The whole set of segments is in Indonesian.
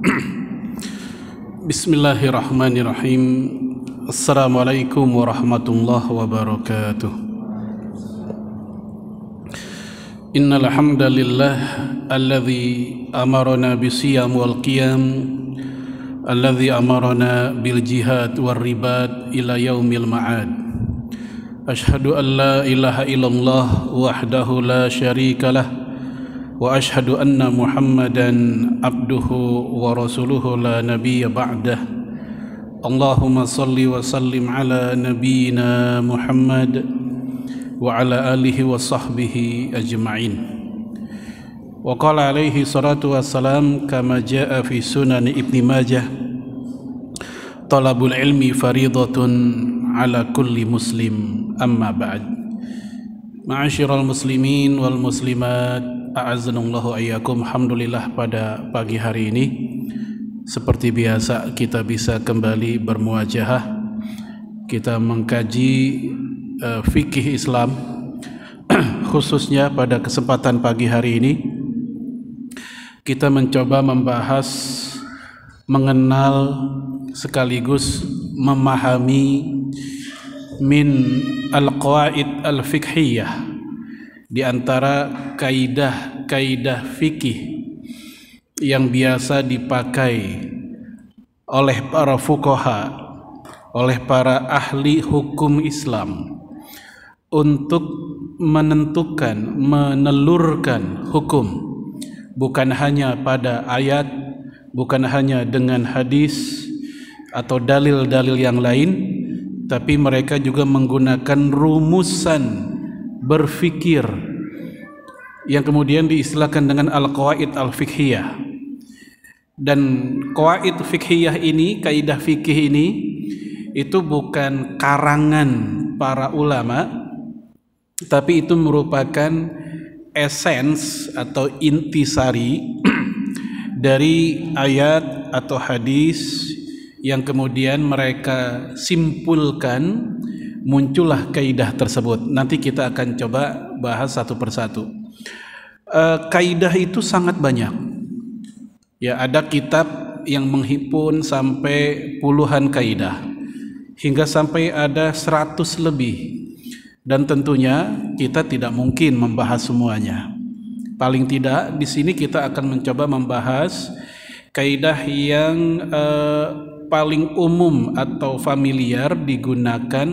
Bismillahirrahmanirrahim Assalamualaikum warahmatullahi wabarakatuh Innal hamdalillah alladhi amarana bisiyam wal qiyam alladhi amarana bil jihad war ribat ila yaumil ma'ad Ashhadu an la ilaha illallah wahdahu la sharika lah واشهد ان محمدا عبده ورسوله لا نبي بعده اللهم صل وسلم على نبينا محمد وعلى اله وصحبه اجمعين وقال عليه الصلاه والسلام كما جاء في سنن ابن ماجه طلب العلم فريضه على كل مسلم اما بعد معاشر المسلمين والمسلمات a'azanullahu ayyakum alhamdulillah pada pagi hari ini seperti biasa kita bisa kembali bermuajah kita mengkaji uh, fikih Islam khususnya pada kesempatan pagi hari ini kita mencoba membahas mengenal sekaligus memahami min al quaid al fikhiyah di antara kaidah-kaidah fikih yang biasa dipakai oleh para fukoha, oleh para ahli hukum Islam untuk menentukan, menelurkan hukum bukan hanya pada ayat, bukan hanya dengan hadis atau dalil-dalil yang lain, tapi mereka juga menggunakan rumusan berfikir yang kemudian diistilahkan dengan al-qawaid al-fikhiyah dan qawaid fikhiyah ini kaidah fikih ini itu bukan karangan para ulama tapi itu merupakan esens atau intisari dari ayat atau hadis yang kemudian mereka simpulkan muncullah kaidah tersebut. Nanti kita akan coba bahas satu persatu. E, kaidah itu sangat banyak. Ya, ada kitab yang menghimpun sampai puluhan kaidah hingga sampai ada seratus lebih. Dan tentunya kita tidak mungkin membahas semuanya. Paling tidak di sini kita akan mencoba membahas kaidah yang e, paling umum atau familiar digunakan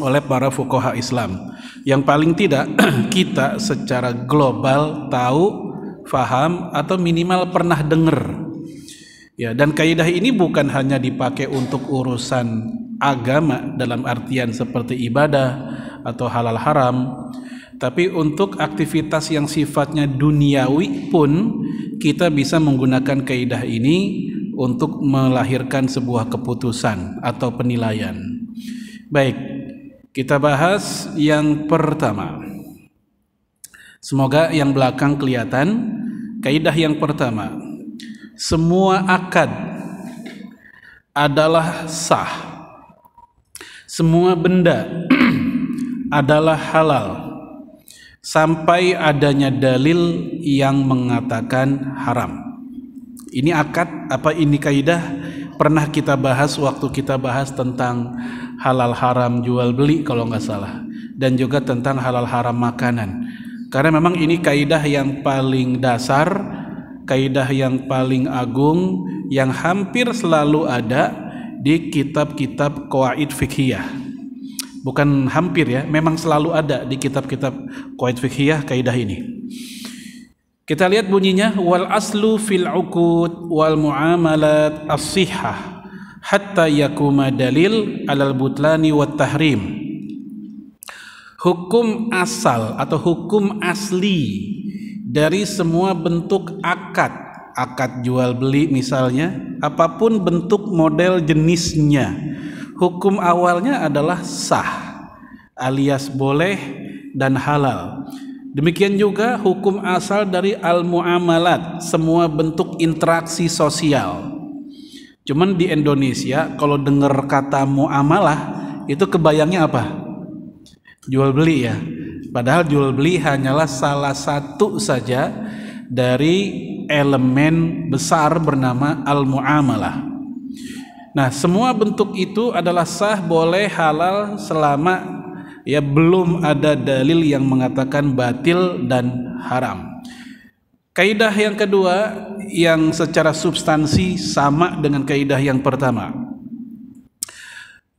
oleh para fukoha Islam. Yang paling tidak kita secara global tahu, faham atau minimal pernah dengar. Ya, dan kaidah ini bukan hanya dipakai untuk urusan agama dalam artian seperti ibadah atau halal haram, tapi untuk aktivitas yang sifatnya duniawi pun kita bisa menggunakan kaidah ini untuk melahirkan sebuah keputusan atau penilaian. Baik, kita bahas yang pertama. Semoga yang belakang kelihatan. Kaidah yang pertama. Semua akad adalah sah. Semua benda adalah halal sampai adanya dalil yang mengatakan haram. Ini akad apa ini kaidah pernah kita bahas waktu kita bahas tentang halal haram jual beli kalau nggak salah dan juga tentang halal haram makanan karena memang ini kaidah yang paling dasar kaidah yang paling agung yang hampir selalu ada di kitab-kitab kuaid fikhiyah bukan hampir ya memang selalu ada di kitab-kitab kuaid fikhiyah kaidah ini kita lihat bunyinya wal aslu fil uqud wal muamalat as-sihah hatta yakuma dalil alal butlani wat tahrim hukum asal atau hukum asli dari semua bentuk akad akad jual beli misalnya apapun bentuk model jenisnya hukum awalnya adalah sah alias boleh dan halal demikian juga hukum asal dari al muamalat semua bentuk interaksi sosial Cuman di Indonesia kalau dengar kata muamalah itu kebayangnya apa? Jual beli ya. Padahal jual beli hanyalah salah satu saja dari elemen besar bernama al-muamalah. Nah, semua bentuk itu adalah sah, boleh, halal selama ya belum ada dalil yang mengatakan batil dan haram. Kaidah yang kedua yang secara substansi sama dengan kaidah yang pertama.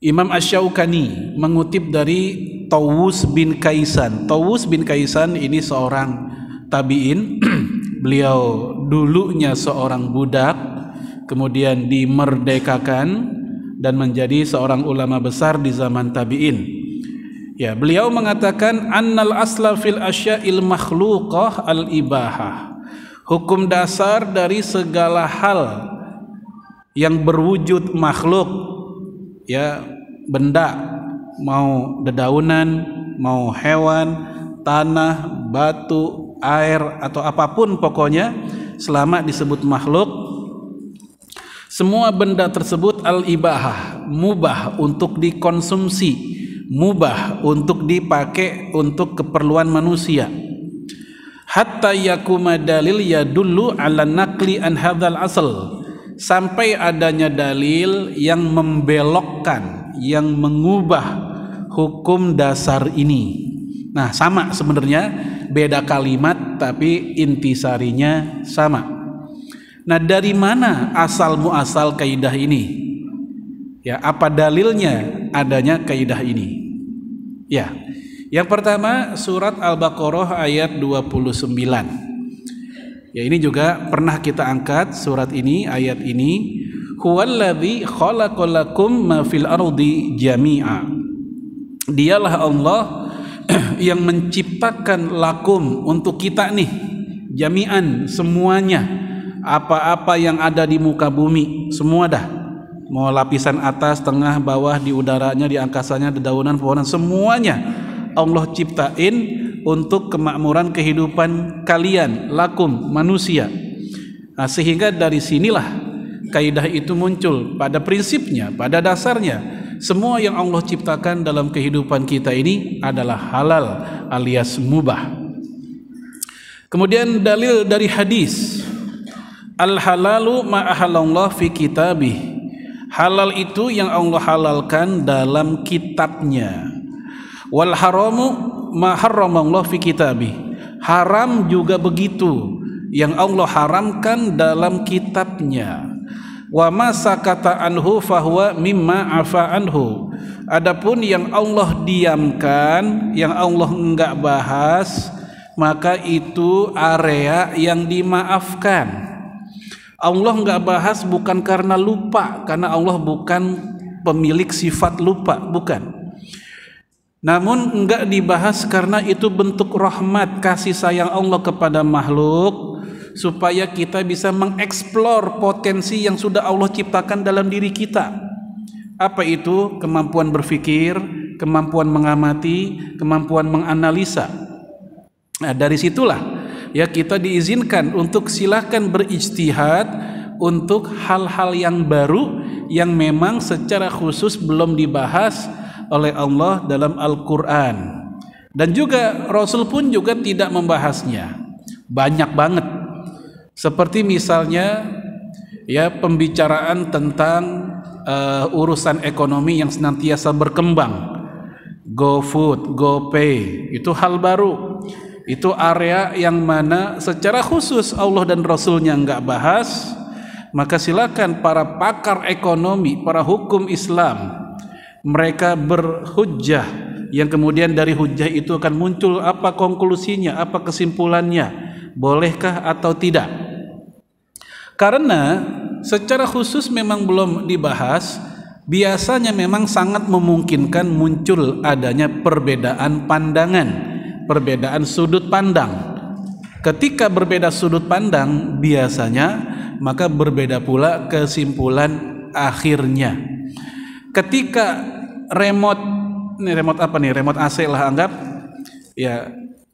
Imam Asy-Syaukani mengutip dari Tawus bin Kaisan. Tawus bin Kaisan ini seorang tabi'in. Beliau dulunya seorang budak, kemudian dimerdekakan dan menjadi seorang ulama besar di zaman tabi'in. Ya, beliau mengatakan annal asla fil asya'il makhluqah al ibahah hukum dasar dari segala hal yang berwujud makhluk ya benda mau dedaunan mau hewan tanah batu air atau apapun pokoknya selama disebut makhluk semua benda tersebut al-ibahah mubah untuk dikonsumsi mubah untuk dipakai untuk keperluan manusia hatta yakuma dalil yadullu ala nakli an hadzal asal sampai adanya dalil yang membelokkan yang mengubah hukum dasar ini nah sama sebenarnya beda kalimat tapi intisarinya sama nah dari mana asal muasal kaidah ini ya apa dalilnya adanya kaidah ini ya yang pertama surat Al-Baqarah ayat 29. Ya ini juga pernah kita angkat surat ini ayat ini huwallazi khalaqalakum ma fil ardi jami'a. Dialah Allah yang menciptakan lakum untuk kita nih jami'an semuanya apa-apa yang ada di muka bumi semua dah mau lapisan atas, tengah, bawah, di udaranya, di angkasanya, di daunan, pohonan, semuanya Allah ciptain untuk kemakmuran kehidupan kalian, lakum manusia. Nah, sehingga dari sinilah kaidah itu muncul pada prinsipnya, pada dasarnya. Semua yang Allah ciptakan dalam kehidupan kita ini adalah halal alias mubah. Kemudian dalil dari hadis. Al halalu Allah fi kitabih. Halal itu yang Allah halalkan dalam kitabnya wal haramu ma harramallahu fi kitabih haram juga begitu yang Allah haramkan dalam kitabnya wa anhu fahuwa mimma afa anhu adapun yang Allah diamkan yang Allah enggak bahas maka itu area yang dimaafkan Allah enggak bahas bukan karena lupa karena Allah bukan pemilik sifat lupa bukan namun enggak dibahas karena itu bentuk rahmat kasih sayang Allah kepada makhluk supaya kita bisa mengeksplor potensi yang sudah Allah ciptakan dalam diri kita. Apa itu? Kemampuan berpikir, kemampuan mengamati, kemampuan menganalisa. Nah, dari situlah ya kita diizinkan untuk silahkan berijtihad untuk hal-hal yang baru yang memang secara khusus belum dibahas oleh Allah dalam Al-Quran dan juga Rasul pun juga tidak membahasnya banyak banget seperti misalnya ya pembicaraan tentang uh, urusan ekonomi yang senantiasa berkembang GoFood, GoPay itu hal baru itu area yang mana secara khusus Allah dan Rasulnya nggak bahas maka silakan para pakar ekonomi, para hukum Islam mereka berhujjah yang kemudian dari hujjah itu akan muncul apa konklusinya, apa kesimpulannya, bolehkah atau tidak. Karena secara khusus memang belum dibahas, biasanya memang sangat memungkinkan muncul adanya perbedaan pandangan, perbedaan sudut pandang. Ketika berbeda sudut pandang, biasanya maka berbeda pula kesimpulan akhirnya ketika remote nih remote apa nih remote AC lah anggap ya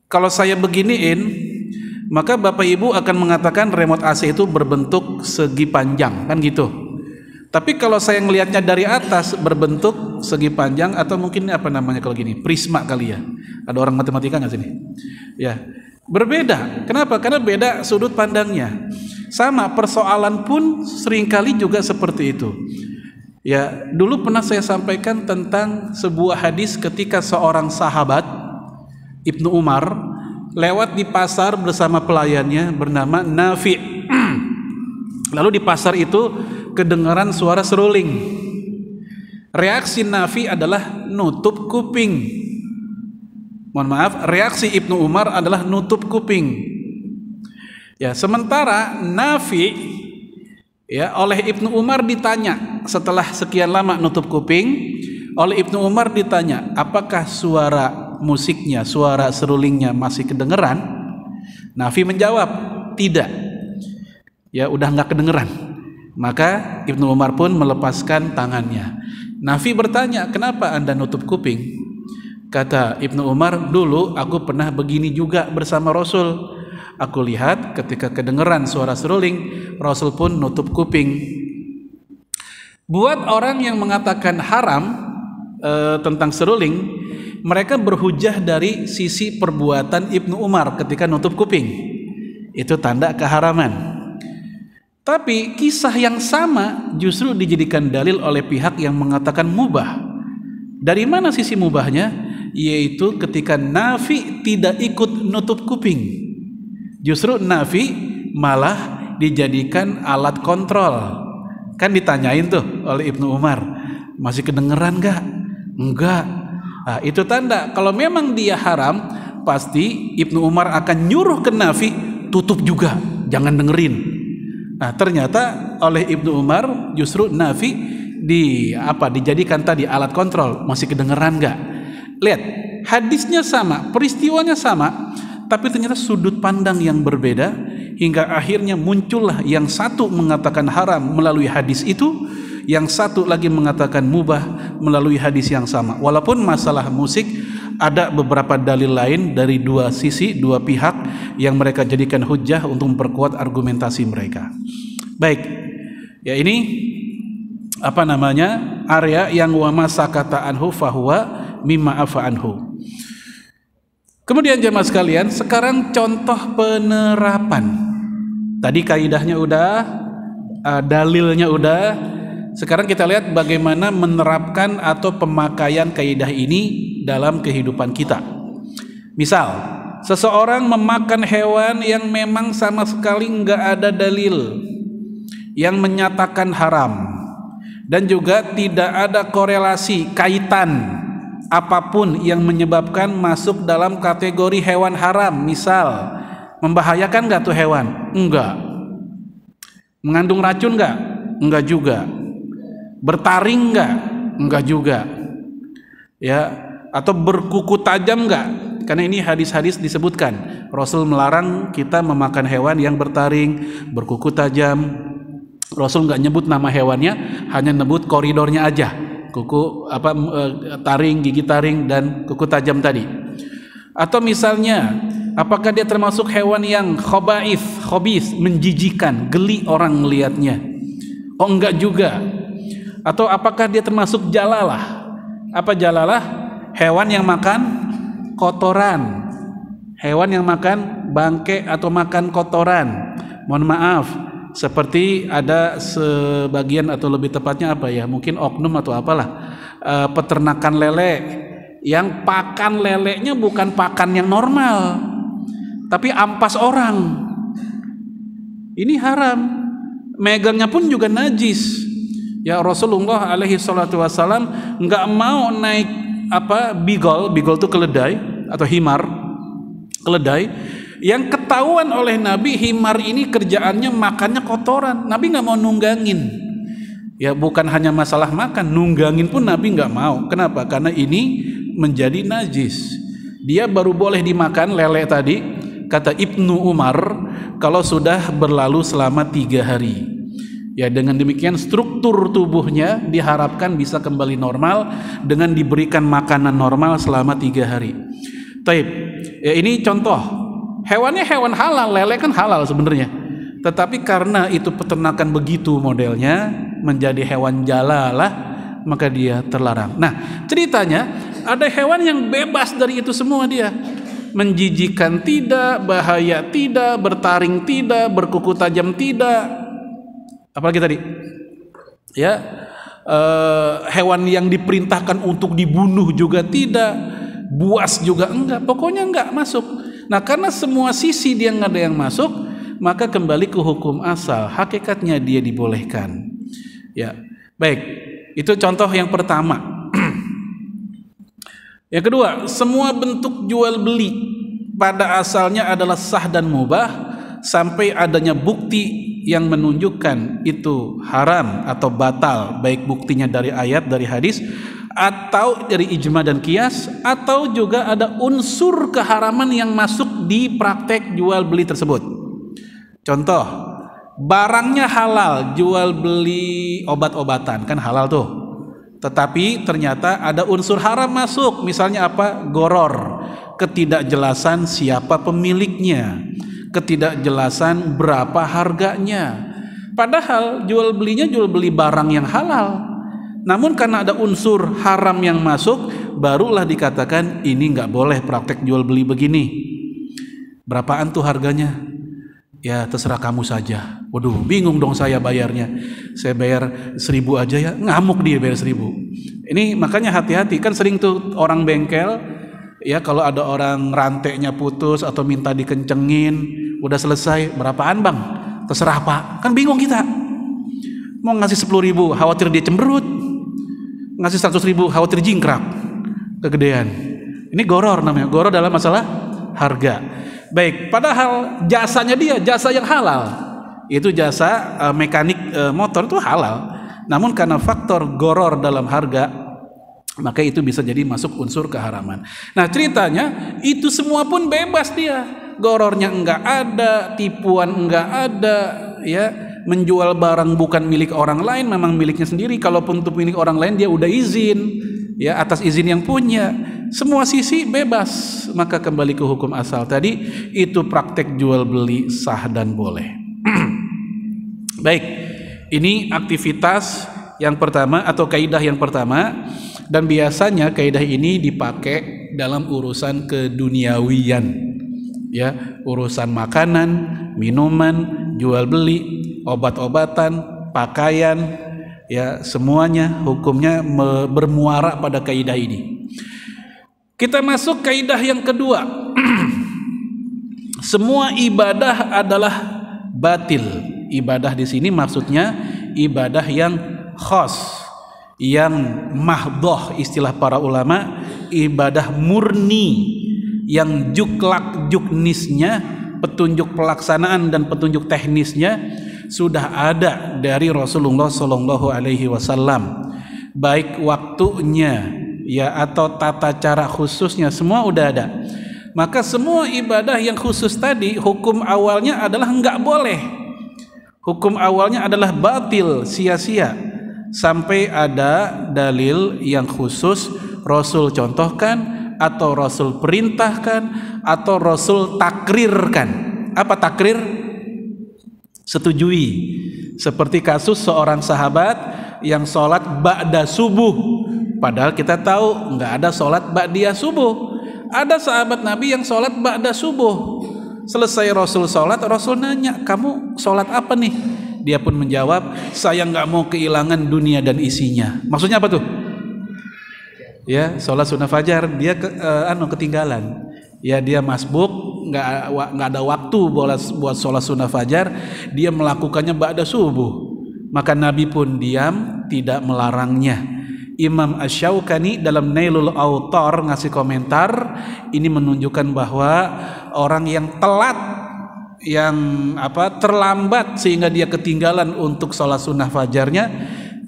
kalau saya beginiin maka bapak ibu akan mengatakan remote AC itu berbentuk segi panjang kan gitu tapi kalau saya melihatnya dari atas berbentuk segi panjang atau mungkin apa namanya kalau gini prisma kali ya ada orang matematika nggak sini ya berbeda kenapa karena beda sudut pandangnya sama persoalan pun seringkali juga seperti itu Ya, dulu pernah saya sampaikan tentang sebuah hadis ketika seorang sahabat Ibnu Umar lewat di pasar bersama pelayannya bernama Nafi. Lalu di pasar itu kedengaran suara seruling. Reaksi Nafi adalah nutup kuping. Mohon maaf, reaksi Ibnu Umar adalah nutup kuping. Ya, sementara Nafi Ya, oleh Ibnu Umar ditanya setelah sekian lama nutup kuping, oleh Ibnu Umar ditanya, apakah suara musiknya, suara serulingnya masih kedengeran? Nafi menjawab, tidak. Ya, udah nggak kedengeran. Maka Ibnu Umar pun melepaskan tangannya. Nafi bertanya, kenapa anda nutup kuping? Kata Ibnu Umar, dulu aku pernah begini juga bersama Rasul. Aku lihat ketika kedengeran suara seruling, Rasul pun nutup kuping. Buat orang yang mengatakan haram e, tentang seruling, mereka berhujah dari sisi perbuatan Ibnu Umar ketika nutup kuping. Itu tanda keharaman. Tapi kisah yang sama justru dijadikan dalil oleh pihak yang mengatakan mubah. Dari mana sisi mubahnya? Yaitu ketika Nafi tidak ikut nutup kuping. Justru nafi malah dijadikan alat kontrol. Kan ditanyain tuh oleh Ibnu Umar, masih kedengeran gak? Enggak. Nah, itu tanda kalau memang dia haram, pasti Ibnu Umar akan nyuruh ke nafi tutup juga, jangan dengerin. Nah, ternyata oleh Ibnu Umar justru nafi di apa dijadikan tadi alat kontrol masih kedengeran gak? Lihat, hadisnya sama, peristiwanya sama, tapi ternyata sudut pandang yang berbeda hingga akhirnya muncullah yang satu mengatakan haram melalui hadis itu yang satu lagi mengatakan mubah melalui hadis yang sama walaupun masalah musik ada beberapa dalil lain dari dua sisi dua pihak yang mereka jadikan hujah untuk memperkuat argumentasi mereka baik ya ini apa namanya area yang wama sakata anhu fahuwa mimma afa anhu Kemudian jemaah sekalian, sekarang contoh penerapan. Tadi kaidahnya udah, eh, dalilnya udah. Sekarang kita lihat bagaimana menerapkan atau pemakaian kaidah ini dalam kehidupan kita. Misal, seseorang memakan hewan yang memang sama sekali nggak ada dalil yang menyatakan haram dan juga tidak ada korelasi kaitan apapun yang menyebabkan masuk dalam kategori hewan haram misal membahayakan nggak tuh hewan enggak mengandung racun nggak enggak juga bertaring nggak enggak juga ya atau berkuku tajam nggak karena ini hadis-hadis disebutkan Rasul melarang kita memakan hewan yang bertaring berkuku tajam Rasul nggak nyebut nama hewannya hanya nyebut koridornya aja kuku apa eh, taring gigi taring dan kuku tajam tadi atau misalnya apakah dia termasuk hewan yang khobaif khobis menjijikan geli orang melihatnya oh enggak juga atau apakah dia termasuk jalalah apa jalalah hewan yang makan kotoran hewan yang makan bangke atau makan kotoran mohon maaf seperti ada sebagian atau lebih tepatnya apa ya mungkin oknum atau apalah e, peternakan lele yang pakan lelenya bukan pakan yang normal tapi ampas orang ini haram megangnya pun juga najis ya Rasulullah alaihi salatu wasalam nggak mau naik apa bigol bigol itu keledai atau himar keledai yang ketahuan oleh Nabi himar ini kerjaannya makannya kotoran. Nabi nggak mau nunggangin. Ya bukan hanya masalah makan, nunggangin pun Nabi nggak mau. Kenapa? Karena ini menjadi najis. Dia baru boleh dimakan lele tadi, kata Ibnu Umar, kalau sudah berlalu selama tiga hari. Ya dengan demikian struktur tubuhnya diharapkan bisa kembali normal dengan diberikan makanan normal selama tiga hari. Taib, ya ini contoh Hewannya hewan halal, lele kan halal sebenarnya. Tetapi karena itu peternakan begitu modelnya menjadi hewan jalalah maka dia terlarang. Nah, ceritanya ada hewan yang bebas dari itu semua dia. Menjijikan tidak, bahaya tidak, bertaring tidak, berkuku tajam tidak. Apalagi tadi? Ya, eh, hewan yang diperintahkan untuk dibunuh juga tidak, buas juga enggak, pokoknya enggak masuk. Nah karena semua sisi dia nggak ada yang masuk, maka kembali ke hukum asal. Hakikatnya dia dibolehkan. Ya, baik. Itu contoh yang pertama. yang kedua, semua bentuk jual beli pada asalnya adalah sah dan mubah sampai adanya bukti yang menunjukkan itu haram atau batal baik buktinya dari ayat dari hadis atau dari ijma dan kias atau juga ada unsur keharaman yang masuk di praktek jual beli tersebut contoh barangnya halal jual beli obat-obatan kan halal tuh tetapi ternyata ada unsur haram masuk misalnya apa goror ketidakjelasan siapa pemiliknya ketidakjelasan berapa harganya. Padahal jual belinya jual beli barang yang halal. Namun karena ada unsur haram yang masuk, barulah dikatakan ini nggak boleh praktek jual beli begini. Berapaan tuh harganya? Ya terserah kamu saja. Waduh, bingung dong saya bayarnya. Saya bayar seribu aja ya, ngamuk dia bayar seribu. Ini makanya hati-hati kan sering tuh orang bengkel ya kalau ada orang rantainya putus atau minta dikencengin udah selesai berapaan bang terserah pak kan bingung kita mau ngasih sepuluh ribu khawatir dia cemberut ngasih seratus ribu khawatir jingkrak kegedean ini goror namanya goror dalam masalah harga baik padahal jasanya dia jasa yang halal itu jasa e, mekanik e, motor itu halal namun karena faktor goror dalam harga maka itu bisa jadi masuk unsur keharaman. Nah ceritanya itu semua pun bebas dia, gorornya enggak ada, tipuan enggak ada, ya menjual barang bukan milik orang lain, memang miliknya sendiri. Kalaupun untuk milik orang lain dia udah izin, ya atas izin yang punya. Semua sisi bebas, maka kembali ke hukum asal tadi itu praktek jual beli sah dan boleh. Baik, ini aktivitas yang pertama atau kaidah yang pertama dan biasanya kaidah ini dipakai dalam urusan keduniawian ya urusan makanan minuman jual beli obat-obatan pakaian ya semuanya hukumnya bermuara pada kaidah ini kita masuk kaidah yang kedua semua ibadah adalah batil ibadah di sini maksudnya ibadah yang khas yang mahdoh istilah para ulama ibadah murni yang juklak juknisnya petunjuk pelaksanaan dan petunjuk teknisnya sudah ada dari Rasulullah Shallallahu Alaihi Wasallam baik waktunya ya atau tata cara khususnya semua udah ada maka semua ibadah yang khusus tadi hukum awalnya adalah nggak boleh hukum awalnya adalah batil sia-sia sampai ada dalil yang khusus Rasul contohkan atau Rasul perintahkan atau Rasul takrirkan. Apa takrir? Setujui. Seperti kasus seorang sahabat yang sholat ba'da subuh. Padahal kita tahu nggak ada sholat ba'da subuh. Ada sahabat Nabi yang sholat ba'da subuh. Selesai Rasul sholat, Rasul nanya, kamu sholat apa nih? Dia pun menjawab, saya nggak mau kehilangan dunia dan isinya. Maksudnya apa tuh? Ya, sholat sunnah fajar dia ke, uh, anu ketinggalan. Ya dia masbuk, nggak nggak ada waktu buat buat sholat sunnah fajar. Dia melakukannya ba'da subuh. Maka Nabi pun diam, tidak melarangnya. Imam ash-Shaukani dalam Nailul Autor ngasih komentar ini menunjukkan bahwa orang yang telat yang apa terlambat sehingga dia ketinggalan untuk sholat sunnah fajarnya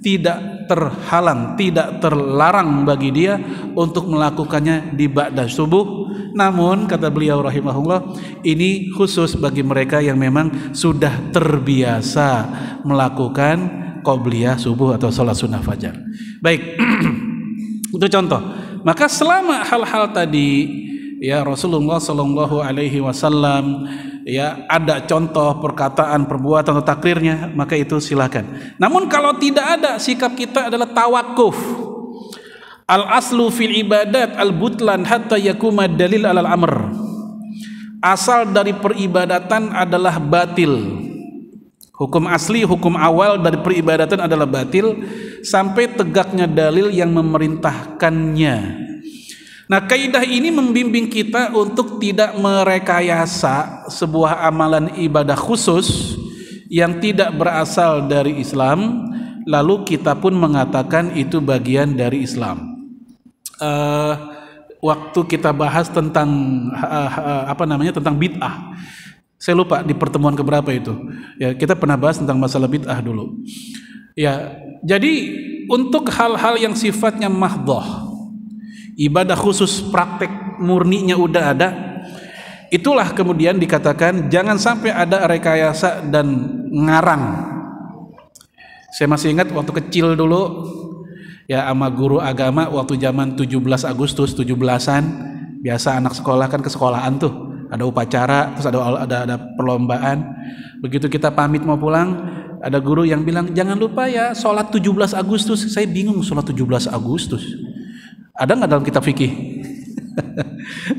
tidak terhalang, tidak terlarang bagi dia untuk melakukannya di ba'da subuh. Namun kata beliau rahimahullah, ini khusus bagi mereka yang memang sudah terbiasa melakukan qobliyah subuh atau sholat sunnah fajar. Baik. Itu contoh. Maka selama hal-hal tadi ya Rasulullah saw alaihi wasallam ya ada contoh perkataan perbuatan atau takrirnya maka itu silakan. namun kalau tidak ada sikap kita adalah tawakuf al aslu fil ibadat al butlan hatta yakuma dalil al amr asal dari peribadatan adalah batil Hukum asli, hukum awal dari peribadatan adalah batil sampai tegaknya dalil yang memerintahkannya. Nah, kaidah ini membimbing kita untuk tidak merekayasa sebuah amalan ibadah khusus yang tidak berasal dari Islam, lalu kita pun mengatakan itu bagian dari Islam. Uh, waktu kita bahas tentang uh, uh, apa namanya tentang bid'ah, saya lupa di pertemuan keberapa itu. Ya, kita pernah bahas tentang masalah bid'ah dulu. Ya, jadi untuk hal-hal yang sifatnya mahdoh ibadah khusus praktek murninya udah ada itulah kemudian dikatakan jangan sampai ada rekayasa dan ngarang saya masih ingat waktu kecil dulu ya sama guru agama waktu zaman 17 Agustus 17-an biasa anak sekolah kan ke sekolahan tuh ada upacara terus ada ada, ada perlombaan begitu kita pamit mau pulang ada guru yang bilang jangan lupa ya sholat 17 Agustus saya bingung sholat 17 Agustus ada nggak dalam kitab fikih?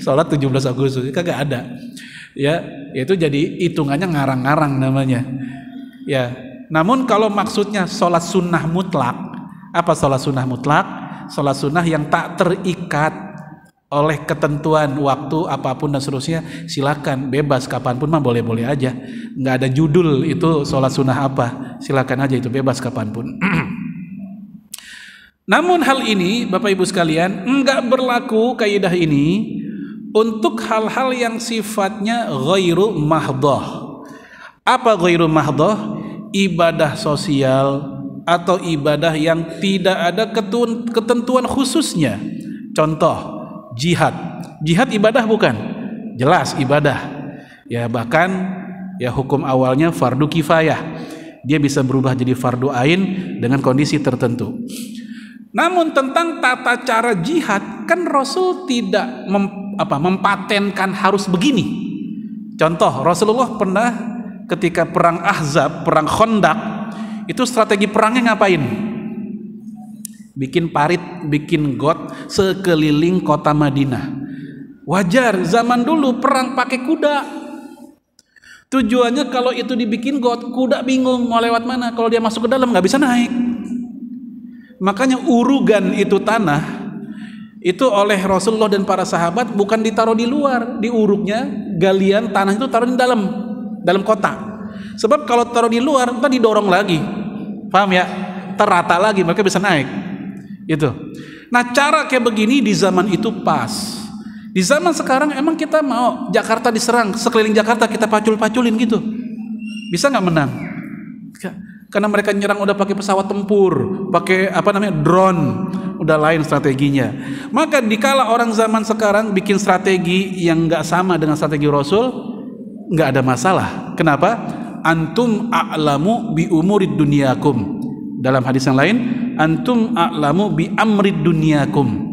Salat 17 Agustus ya kagak ada. Ya, itu jadi hitungannya ngarang-ngarang namanya. Ya. Namun kalau maksudnya salat sunnah mutlak, apa salat sunnah mutlak? Salat sunnah yang tak terikat oleh ketentuan waktu apapun dan seterusnya silakan bebas kapanpun mah boleh-boleh aja nggak ada judul itu sholat sunnah apa silakan aja itu bebas kapanpun Namun hal ini Bapak Ibu sekalian enggak berlaku kaidah ini untuk hal-hal yang sifatnya ghairu mahdoh. Apa ghairu mahdoh? Ibadah sosial atau ibadah yang tidak ada ketentuan khususnya. Contoh, jihad. Jihad ibadah bukan? Jelas ibadah. Ya bahkan ya hukum awalnya fardu kifayah. Dia bisa berubah jadi fardu ain dengan kondisi tertentu. Namun tentang tata cara jihad kan Rasul tidak mem, apa, mempatenkan harus begini. Contoh Rasulullah pernah ketika perang Ahzab, perang Khandaq itu strategi perangnya ngapain? Bikin parit, bikin got sekeliling kota Madinah. Wajar zaman dulu perang pakai kuda. Tujuannya kalau itu dibikin got, kuda bingung mau lewat mana. Kalau dia masuk ke dalam nggak bisa naik Makanya urugan itu tanah itu oleh Rasulullah dan para sahabat bukan ditaruh di luar, di uruknya galian tanah itu taruh di dalam, dalam kota. Sebab kalau taruh di luar, nanti didorong lagi, paham ya? Terata lagi, mereka bisa naik. Itu. Nah cara kayak begini di zaman itu pas. Di zaman sekarang emang kita mau Jakarta diserang, sekeliling Jakarta kita pacul-paculin gitu, bisa nggak menang? Karena mereka nyerang udah pakai pesawat tempur, pakai apa namanya drone, udah lain strateginya. Maka dikala orang zaman sekarang bikin strategi yang nggak sama dengan strategi Rasul, nggak ada masalah. Kenapa? Antum a'lamu bi umurid dunyakum. Dalam hadis yang lain, antum a'lamu bi amrid dunyakum.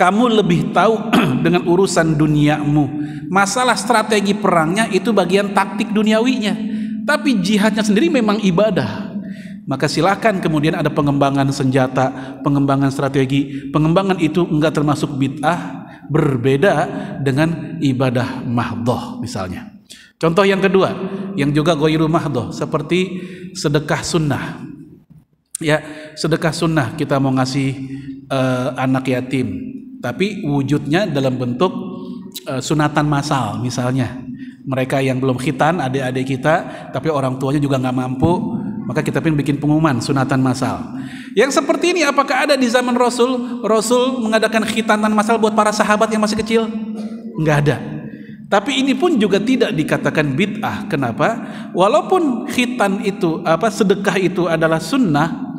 Kamu lebih tahu dengan urusan duniamu. Masalah strategi perangnya itu bagian taktik duniawinya. Tapi jihadnya sendiri memang ibadah. Maka silakan kemudian ada pengembangan senjata, pengembangan strategi, pengembangan itu enggak termasuk bid'ah, berbeda dengan ibadah mahdoh misalnya. Contoh yang kedua, yang juga goyru mahdoh, seperti sedekah sunnah. Ya, sedekah sunnah kita mau ngasih uh, anak yatim, tapi wujudnya dalam bentuk uh, sunatan masal misalnya mereka yang belum khitan adik-adik kita tapi orang tuanya juga nggak mampu maka kita pun bikin pengumuman sunatan masal yang seperti ini apakah ada di zaman Rasul Rasul mengadakan khitanan masal buat para sahabat yang masih kecil nggak ada tapi ini pun juga tidak dikatakan bid'ah kenapa walaupun khitan itu apa sedekah itu adalah sunnah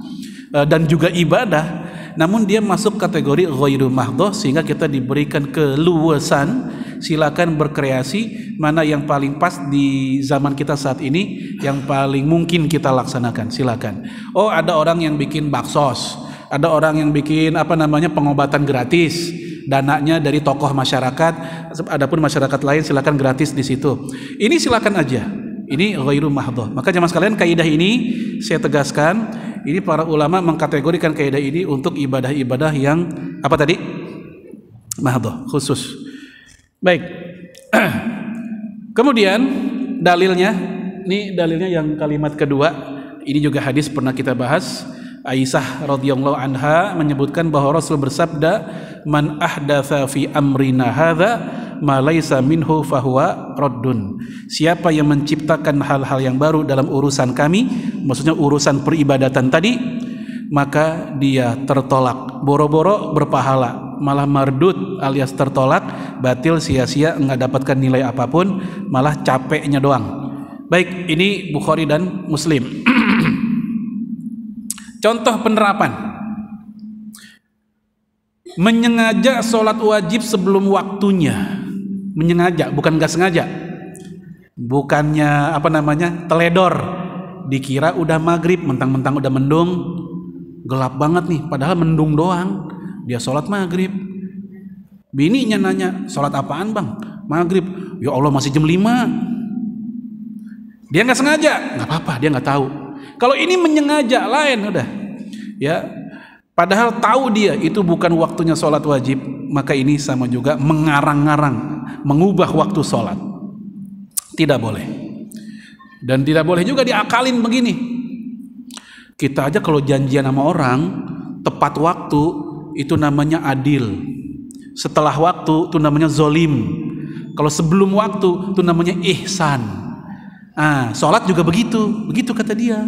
e, dan juga ibadah namun dia masuk kategori ghairu mahdoh sehingga kita diberikan keluasan silakan berkreasi mana yang paling pas di zaman kita saat ini yang paling mungkin kita laksanakan silakan oh ada orang yang bikin baksos ada orang yang bikin apa namanya pengobatan gratis dananya dari tokoh masyarakat adapun masyarakat lain silakan gratis di situ ini silakan aja ini ghairu mahdhah maka jemaah sekalian kaidah ini saya tegaskan ini para ulama mengkategorikan kaidah ini untuk ibadah-ibadah yang apa tadi mahdhah khusus baik Kemudian dalilnya, ini dalilnya yang kalimat kedua. Ini juga hadis pernah kita bahas. Aisyah radhiyallahu anha menyebutkan bahwa Rasul bersabda, "Man ahdatsa fi amrina hadza ma laisa minhu fahuwa raddun." Siapa yang menciptakan hal-hal yang baru dalam urusan kami, maksudnya urusan peribadatan tadi, maka dia tertolak. Boro-boro berpahala, malah mardut alias tertolak, batil sia-sia nggak dapatkan nilai apapun, malah capeknya doang. Baik, ini Bukhari dan Muslim. Contoh penerapan. Menyengaja sholat wajib sebelum waktunya. Menyengaja, bukan gak sengaja. Bukannya apa namanya teledor. Dikira udah maghrib, mentang-mentang udah mendung, gelap banget nih padahal mendung doang dia sholat maghrib bininya nanya sholat apaan bang maghrib ya Allah masih jam 5 dia nggak sengaja nggak apa-apa dia nggak tahu kalau ini menyengaja lain udah ya padahal tahu dia itu bukan waktunya sholat wajib maka ini sama juga mengarang ngarang mengubah waktu sholat tidak boleh dan tidak boleh juga diakalin begini kita aja kalau janjian sama orang tepat waktu itu namanya adil. Setelah waktu itu namanya zolim. Kalau sebelum waktu itu namanya ihsan. Ah, sholat juga begitu, begitu kata dia.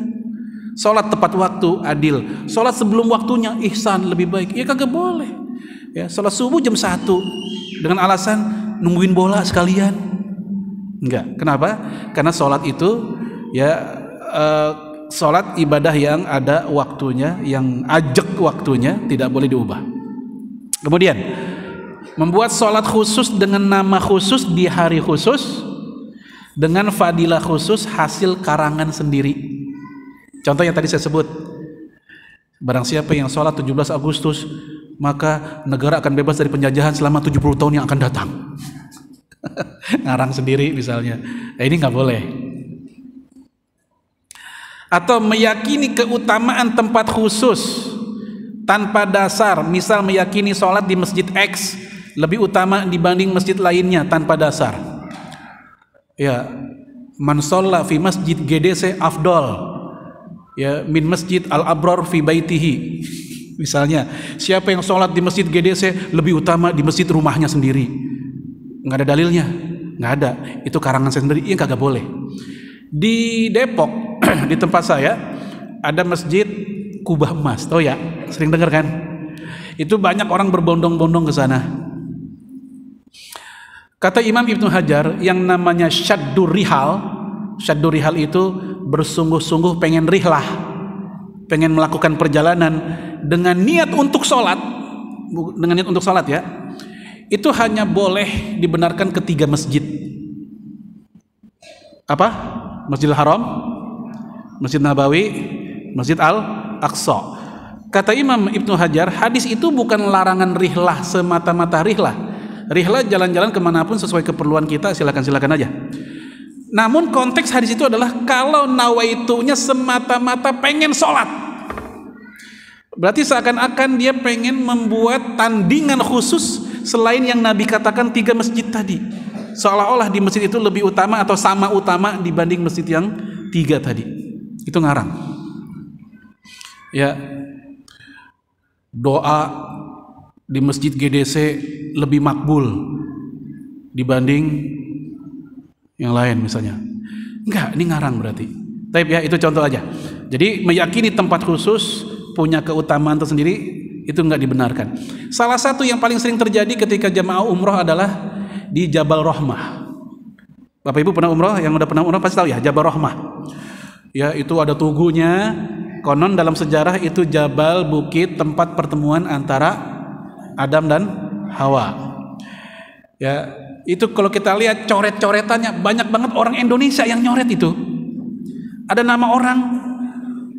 Sholat tepat waktu adil. Sholat sebelum waktunya ihsan lebih baik. Ya kagak boleh. Ya, sholat subuh jam 1 dengan alasan nungguin bola sekalian. Enggak. Kenapa? Karena sholat itu ya eh, sholat ibadah yang ada waktunya, yang ajak waktunya tidak boleh diubah. Kemudian membuat sholat khusus dengan nama khusus di hari khusus dengan fadilah khusus hasil karangan sendiri. Contoh yang tadi saya sebut. Barang siapa yang sholat 17 Agustus maka negara akan bebas dari penjajahan selama 70 tahun yang akan datang. Ngarang sendiri misalnya. Nah, ini nggak boleh atau meyakini keutamaan tempat khusus tanpa dasar misal meyakini sholat di masjid X lebih utama dibanding masjid lainnya tanpa dasar ya man fi masjid GDC afdol ya min masjid al abror fi baitihi misalnya siapa yang sholat di masjid GDC lebih utama di masjid rumahnya sendiri nggak ada dalilnya nggak ada itu karangan sendiri ini iya, kagak boleh di Depok di tempat saya ada masjid Kubah Emas, tau ya? Sering dengar kan? Itu banyak orang berbondong-bondong ke sana. Kata Imam Ibnu Hajar, yang namanya syaddur rihal, syaddur rihal itu bersungguh-sungguh pengen rihlah, pengen melakukan perjalanan dengan niat untuk sholat, dengan niat untuk sholat ya, itu hanya boleh dibenarkan ketiga masjid. Apa? Masjidil Haram, Masjid Nabawi, Masjid Al-Aqsa. Kata Imam Ibnu Hajar, hadis itu bukan larangan rihlah semata-mata rihlah. Rihlah jalan-jalan kemanapun sesuai keperluan kita, silakan-silakan aja. Namun konteks hadis itu adalah kalau nawaitunya semata-mata pengen sholat. Berarti seakan-akan dia pengen membuat tandingan khusus selain yang Nabi katakan tiga masjid tadi. Seolah-olah di masjid itu lebih utama atau sama utama dibanding masjid yang tiga tadi. Itu ngarang. Ya, doa di masjid GDC lebih makbul dibanding yang lain misalnya. Enggak, ini ngarang berarti. Tapi ya itu contoh aja. Jadi meyakini tempat khusus punya keutamaan tersendiri itu enggak dibenarkan. Salah satu yang paling sering terjadi ketika jamaah umroh adalah di Jabal Rohmah. Bapak Ibu pernah umroh? Yang udah pernah umroh pasti tahu ya Jabal Rohmah. Ya, itu ada tugunya. Konon dalam sejarah itu jabal bukit tempat pertemuan antara Adam dan Hawa. Ya, itu kalau kita lihat coret-coretannya banyak banget orang Indonesia yang nyoret itu. Ada nama orang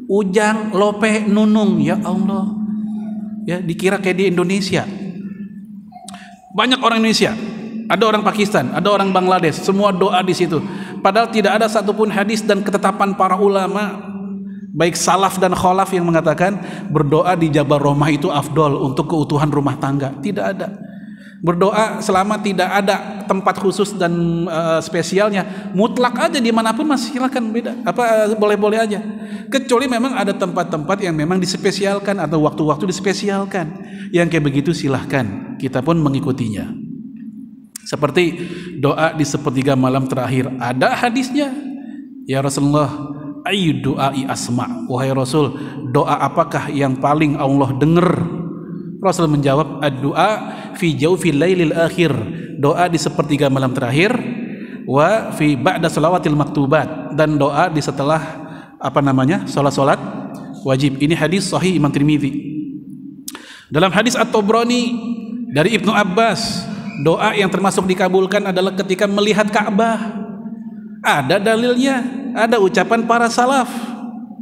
Ujang, Lope, Nunung, ya Allah. Ya, dikira kayak di Indonesia. Banyak orang Indonesia, ada orang Pakistan, ada orang Bangladesh, semua doa di situ. Padahal tidak ada satupun hadis dan ketetapan para ulama baik salaf dan kholaf yang mengatakan berdoa di jabar rumah itu afdol untuk keutuhan rumah tangga. Tidak ada. Berdoa selama tidak ada tempat khusus dan uh, spesialnya, mutlak aja dimanapun masih silakan beda. Apa eh, boleh-boleh aja. Kecuali memang ada tempat-tempat yang memang dispesialkan atau waktu-waktu dispesialkan. Yang kayak begitu silahkan. Kita pun mengikutinya. Seperti doa di sepertiga malam terakhir. Ada hadisnya? Ya Rasulullah, ayu doa i asma. Wahai Rasul, doa apakah yang paling Allah dengar? Rasul menjawab, ad-doa fi jaufi lailil akhir. Doa di sepertiga malam terakhir wa fi ba'da salawatil maktubat dan doa di setelah apa namanya? salat-salat wajib. Ini hadis sahih Imam Tirmizi. Dalam hadis At-Tabrani dari Ibnu Abbas Doa yang termasuk dikabulkan adalah ketika melihat Ka'bah. Ada dalilnya, ada ucapan para salaf.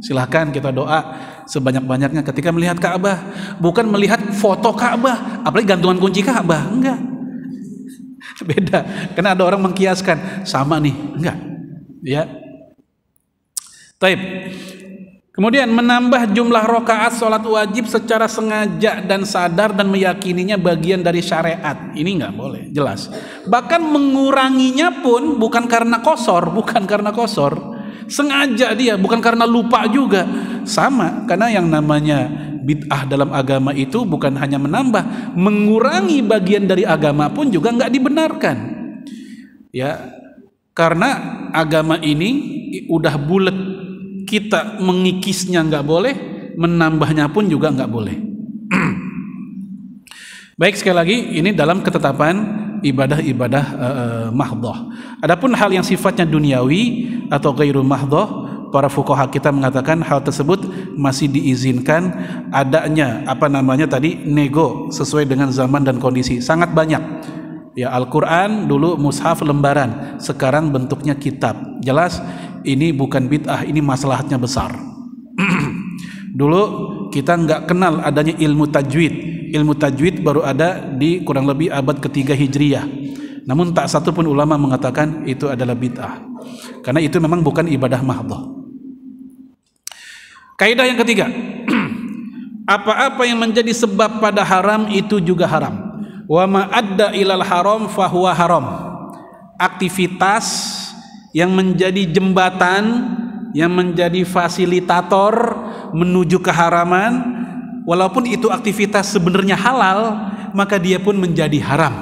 Silahkan kita doa sebanyak-banyaknya ketika melihat Ka'bah, bukan melihat foto Ka'bah, apalagi gantungan kunci Ka'bah, enggak. Beda, karena ada orang mengkiaskan sama nih, enggak. Ya. Taib. Kemudian menambah jumlah rokaat sholat wajib secara sengaja dan sadar dan meyakininya bagian dari syariat. Ini nggak boleh, jelas. Bahkan menguranginya pun bukan karena kosor, bukan karena kosor. Sengaja dia, bukan karena lupa juga. Sama, karena yang namanya bid'ah dalam agama itu bukan hanya menambah, mengurangi bagian dari agama pun juga nggak dibenarkan. Ya, karena agama ini udah bulat kita mengikisnya nggak boleh, menambahnya pun juga nggak boleh. Baik sekali lagi, ini dalam ketetapan ibadah-ibadah uh, eh, eh, mahdoh. Adapun hal yang sifatnya duniawi atau gairu mahdoh, para fukoha kita mengatakan hal tersebut masih diizinkan adanya apa namanya tadi nego sesuai dengan zaman dan kondisi sangat banyak. Ya Al-Quran dulu mushaf lembaran, sekarang bentuknya kitab. Jelas ini bukan bid'ah, ini masalahnya besar. Dulu kita nggak kenal adanya ilmu tajwid. Ilmu tajwid baru ada di kurang lebih abad ketiga Hijriah. Namun tak satu pun ulama mengatakan itu adalah bid'ah. Karena itu memang bukan ibadah mahdoh. Kaidah yang ketiga. Apa-apa yang menjadi sebab pada haram itu juga haram. Wa adda ilal haram fahuwa haram. Aktivitas yang menjadi jembatan, yang menjadi fasilitator menuju keharaman, walaupun itu aktivitas sebenarnya halal, maka dia pun menjadi haram.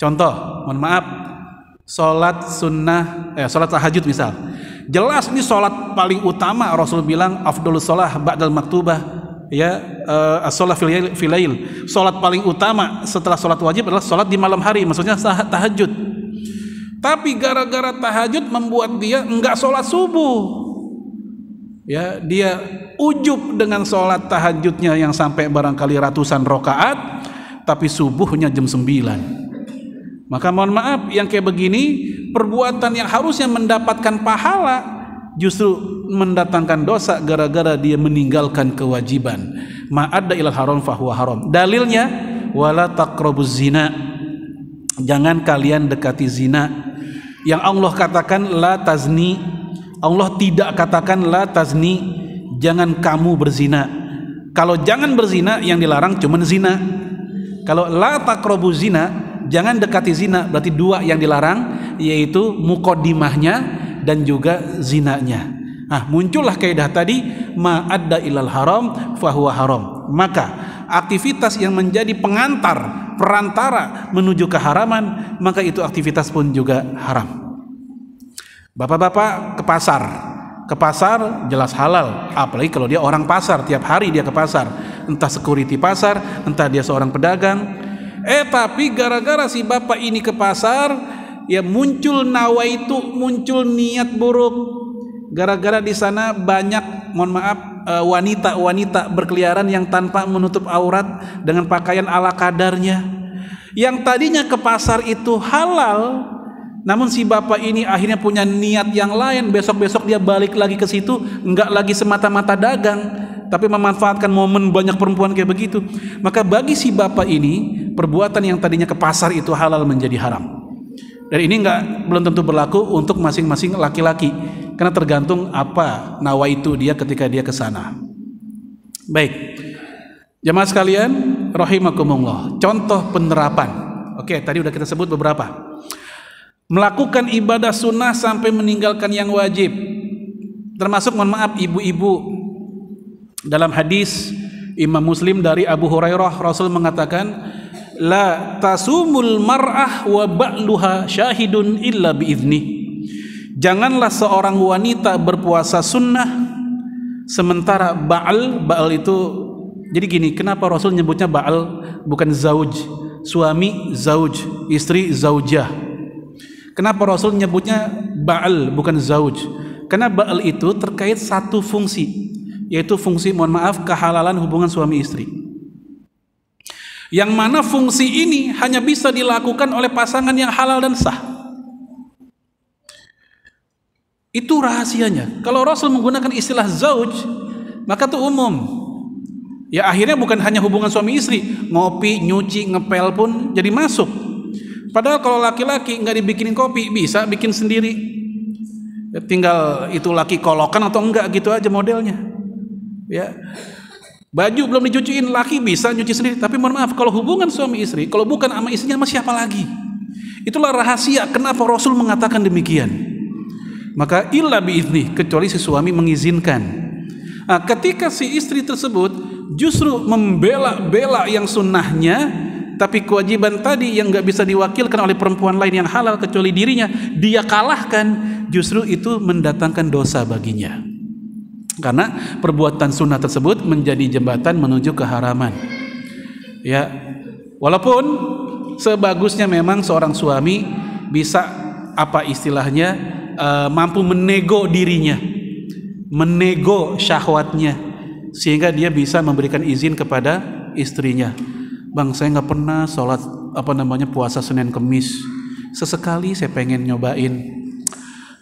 Contoh, mohon maaf, sholat sunnah, eh, sholat tahajud misal. Jelas ini sholat paling utama Rasul bilang afdol sholat ba'dal maktubah ya uh, eh, sholat filail, filail. Sholat paling utama setelah sholat wajib adalah sholat di malam hari, maksudnya tahajud. Tapi gara-gara tahajud membuat dia enggak sholat subuh. Ya, dia ujub dengan sholat tahajudnya yang sampai barangkali ratusan rokaat, tapi subuhnya jam 9. Maka mohon maaf yang kayak begini, perbuatan yang harusnya mendapatkan pahala justru mendatangkan dosa gara-gara dia meninggalkan kewajiban. Ma'adda ilal haram fahuwa haram. Dalilnya wala takrobu zina. Jangan kalian dekati zina yang Allah katakan la tazni, Allah tidak katakan la tazni, jangan kamu berzina. Kalau jangan berzina yang dilarang cuma zina. Kalau la takrobu zina, jangan dekati zina, berarti dua yang dilarang yaitu mukodimahnya dan juga zinanya. Nah, muncullah kaidah tadi ma'adda ilal haram fahuwa haram. Maka aktivitas yang menjadi pengantar perantara menuju keharaman, maka itu aktivitas pun juga haram. Bapak-bapak ke pasar, ke pasar jelas halal, apalagi kalau dia orang pasar tiap hari dia ke pasar, entah security pasar, entah dia seorang pedagang. Eh tapi gara-gara si bapak ini ke pasar, ya muncul nawa itu muncul niat buruk. Gara-gara di sana banyak, mohon maaf, wanita-wanita eh, berkeliaran yang tanpa menutup aurat dengan pakaian ala kadarnya. Yang tadinya ke pasar itu halal, namun si bapak ini akhirnya punya niat yang lain. Besok-besok dia balik lagi ke situ, nggak lagi semata-mata dagang, tapi memanfaatkan momen banyak perempuan kayak begitu. Maka bagi si bapak ini, perbuatan yang tadinya ke pasar itu halal menjadi haram. Dan ini nggak belum tentu berlaku untuk masing-masing laki-laki karena tergantung apa nawa itu dia ketika dia ke sana. Baik. Jamaah sekalian, rahimakumullah. Contoh penerapan. Oke, tadi udah kita sebut beberapa. Melakukan ibadah sunnah sampai meninggalkan yang wajib. Termasuk mohon maaf ibu-ibu. Dalam hadis Imam Muslim dari Abu Hurairah Rasul mengatakan, "La tasumul mar'ah wa ba'luha syahidun illa bi'izni." Janganlah seorang wanita berpuasa sunnah sementara Ba'al, Ba'al itu jadi gini, kenapa Rasul nyebutnya Ba'al bukan Zauj? Suami Zauj, istri Zaujah. Kenapa Rasul nyebutnya Ba'al bukan Zauj? Karena Ba'al itu terkait satu fungsi, yaitu fungsi mohon maaf kehalalan hubungan suami istri. Yang mana fungsi ini hanya bisa dilakukan oleh pasangan yang halal dan sah. Itu rahasianya. Kalau Rasul menggunakan istilah zauj, maka itu umum. Ya akhirnya bukan hanya hubungan suami istri, ngopi, nyuci, ngepel pun jadi masuk. Padahal kalau laki-laki nggak dibikinin kopi, bisa bikin sendiri. Ya, tinggal itu laki kolokan atau enggak gitu aja modelnya. Ya. Baju belum dicuciin, laki bisa nyuci sendiri. Tapi mohon maaf, kalau hubungan suami istri, kalau bukan sama istrinya masih siapa lagi? Itulah rahasia kenapa Rasul mengatakan demikian. Maka illa biizni kecuali si suami mengizinkan. Nah, ketika si istri tersebut justru membela-bela yang sunnahnya, tapi kewajiban tadi yang nggak bisa diwakilkan oleh perempuan lain yang halal kecuali dirinya, dia kalahkan, justru itu mendatangkan dosa baginya. Karena perbuatan sunnah tersebut menjadi jembatan menuju keharaman. Ya, walaupun sebagusnya memang seorang suami bisa apa istilahnya uh, mampu menego dirinya, menego syahwatnya, sehingga dia bisa memberikan izin kepada istrinya. Bang, saya nggak pernah sholat apa namanya puasa Senin Kemis. Sesekali saya pengen nyobain.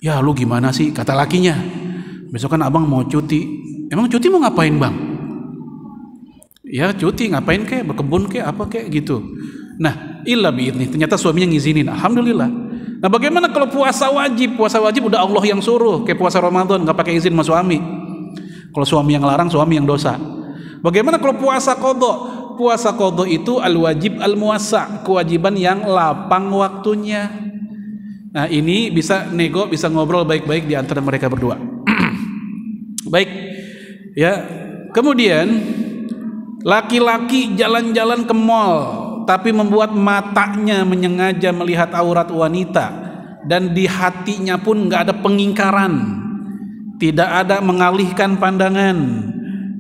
Ya lu gimana sih? Kata lakinya. Besok kan abang mau cuti. Emang cuti mau ngapain bang? Ya cuti ngapain kek? Berkebun kek? Apa kek? Gitu. Nah, illa biidni. Ternyata suaminya ngizinin. Alhamdulillah. Nah bagaimana kalau puasa wajib? Puasa wajib udah Allah yang suruh, kayak puasa Ramadan nggak pakai izin sama suami. Kalau suami yang larang, suami yang dosa. Bagaimana kalau puasa kodok? Puasa kodok itu al wajib al muasa, kewajiban yang lapang waktunya. Nah ini bisa nego, bisa ngobrol baik-baik di antara mereka berdua. baik, ya. Kemudian laki-laki jalan-jalan ke mall tapi membuat matanya menyengaja melihat aurat wanita dan di hatinya pun nggak ada pengingkaran tidak ada mengalihkan pandangan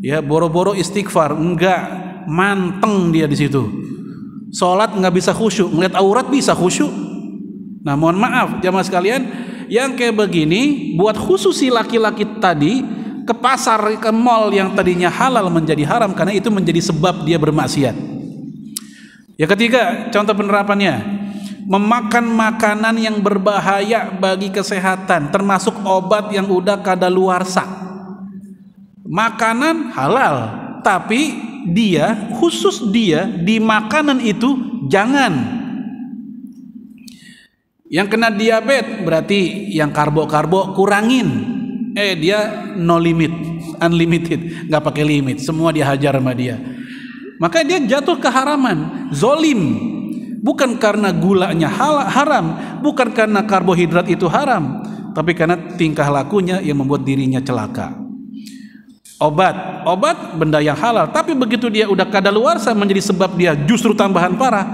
ya boro-boro istighfar enggak manteng dia di situ sholat nggak bisa khusyuk melihat aurat bisa khusyuk nah mohon maaf jamaah sekalian yang kayak begini buat khusus si laki-laki tadi ke pasar ke mall yang tadinya halal menjadi haram karena itu menjadi sebab dia bermaksiat Ya ketiga, contoh penerapannya memakan makanan yang berbahaya bagi kesehatan, termasuk obat yang udah kada luar sak Makanan halal, tapi dia khusus dia di makanan itu jangan. Yang kena diabetes berarti yang karbo-karbo kurangin. Eh dia no limit, unlimited, nggak pakai limit, semua dihajar sama dia. Maka dia jatuh ke haraman, zolim. Bukan karena gulanya haram, bukan karena karbohidrat itu haram, tapi karena tingkah lakunya yang membuat dirinya celaka. Obat, obat benda yang halal, tapi begitu dia udah kadaluarsa menjadi sebab dia justru tambahan parah,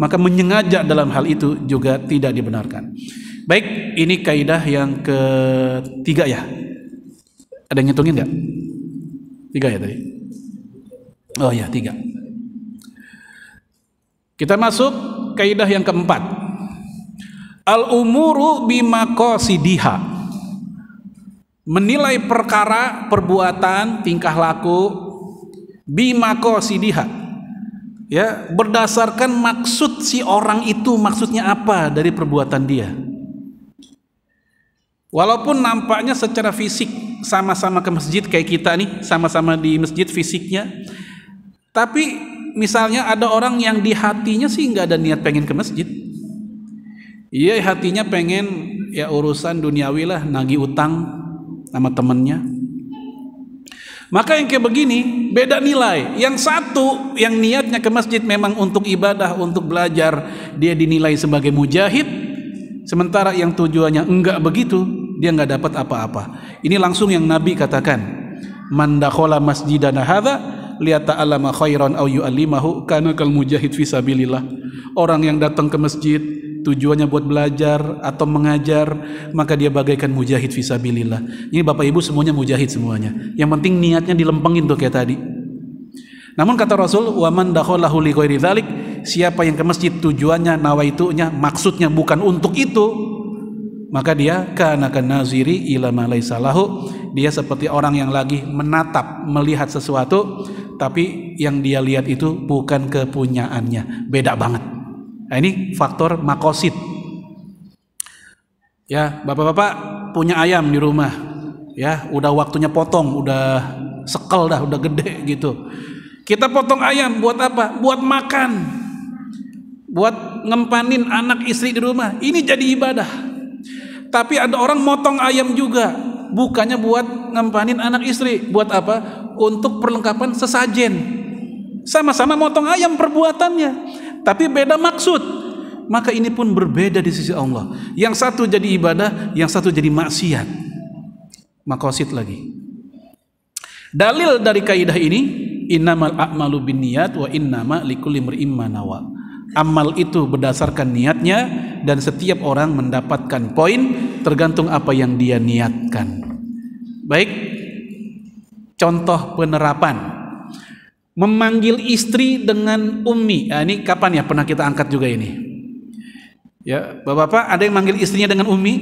maka menyengaja dalam hal itu juga tidak dibenarkan. Baik, ini kaidah yang ketiga ya. Ada yang ngitungin nggak? Tiga ya tadi. Oh ya, tiga. Kita masuk kaidah yang keempat. Al umuru bimakosidiha. Menilai perkara, perbuatan, tingkah laku bimakosidiha. Ya, berdasarkan maksud si orang itu maksudnya apa dari perbuatan dia. Walaupun nampaknya secara fisik sama-sama ke masjid kayak kita nih, sama-sama di masjid fisiknya, tapi misalnya ada orang yang di hatinya sih nggak ada niat pengen ke masjid. Iya hatinya pengen ya urusan duniawi lah, nagih utang sama temennya. Maka yang kayak begini beda nilai. Yang satu yang niatnya ke masjid memang untuk ibadah, untuk belajar, dia dinilai sebagai mujahid. Sementara yang tujuannya enggak begitu, dia enggak dapat apa-apa. Ini langsung yang Nabi katakan, Mandakola masjid masjidana hadza liyata'alama khairan au yu'allimahu kana kal mujahid fisabilillah orang yang datang ke masjid tujuannya buat belajar atau mengajar maka dia bagaikan mujahid fisabilillah ini bapak ibu semuanya mujahid semuanya yang penting niatnya dilempengin tuh kayak tadi namun kata Rasul waman dakhalahu li ghairi dzalik siapa yang ke masjid tujuannya nawaitunya maksudnya bukan untuk itu maka dia kana kan naziri ila ma dia seperti orang yang lagi menatap melihat sesuatu tapi yang dia lihat itu bukan kepunyaannya beda banget nah, ini faktor makosid ya bapak-bapak punya ayam di rumah ya udah waktunya potong udah sekel dah udah gede gitu kita potong ayam buat apa buat makan buat ngempanin anak istri di rumah ini jadi ibadah tapi ada orang motong ayam juga bukannya buat ngempanin anak istri. Buat apa? Untuk perlengkapan sesajen. Sama-sama motong ayam perbuatannya, tapi beda maksud. Maka ini pun berbeda di sisi Allah. Yang satu jadi ibadah, yang satu jadi maksiat. Makosid lagi. Dalil dari kaidah ini innamal a'malu binniyat wa innama likulli imri'in nawa. Amal itu berdasarkan niatnya dan setiap orang mendapatkan poin tergantung apa yang dia niatkan. Baik, contoh penerapan memanggil istri dengan ummi. Nah, ini kapan ya pernah kita angkat juga ini. Ya, Bapak-bapak ada yang manggil istrinya dengan ummi?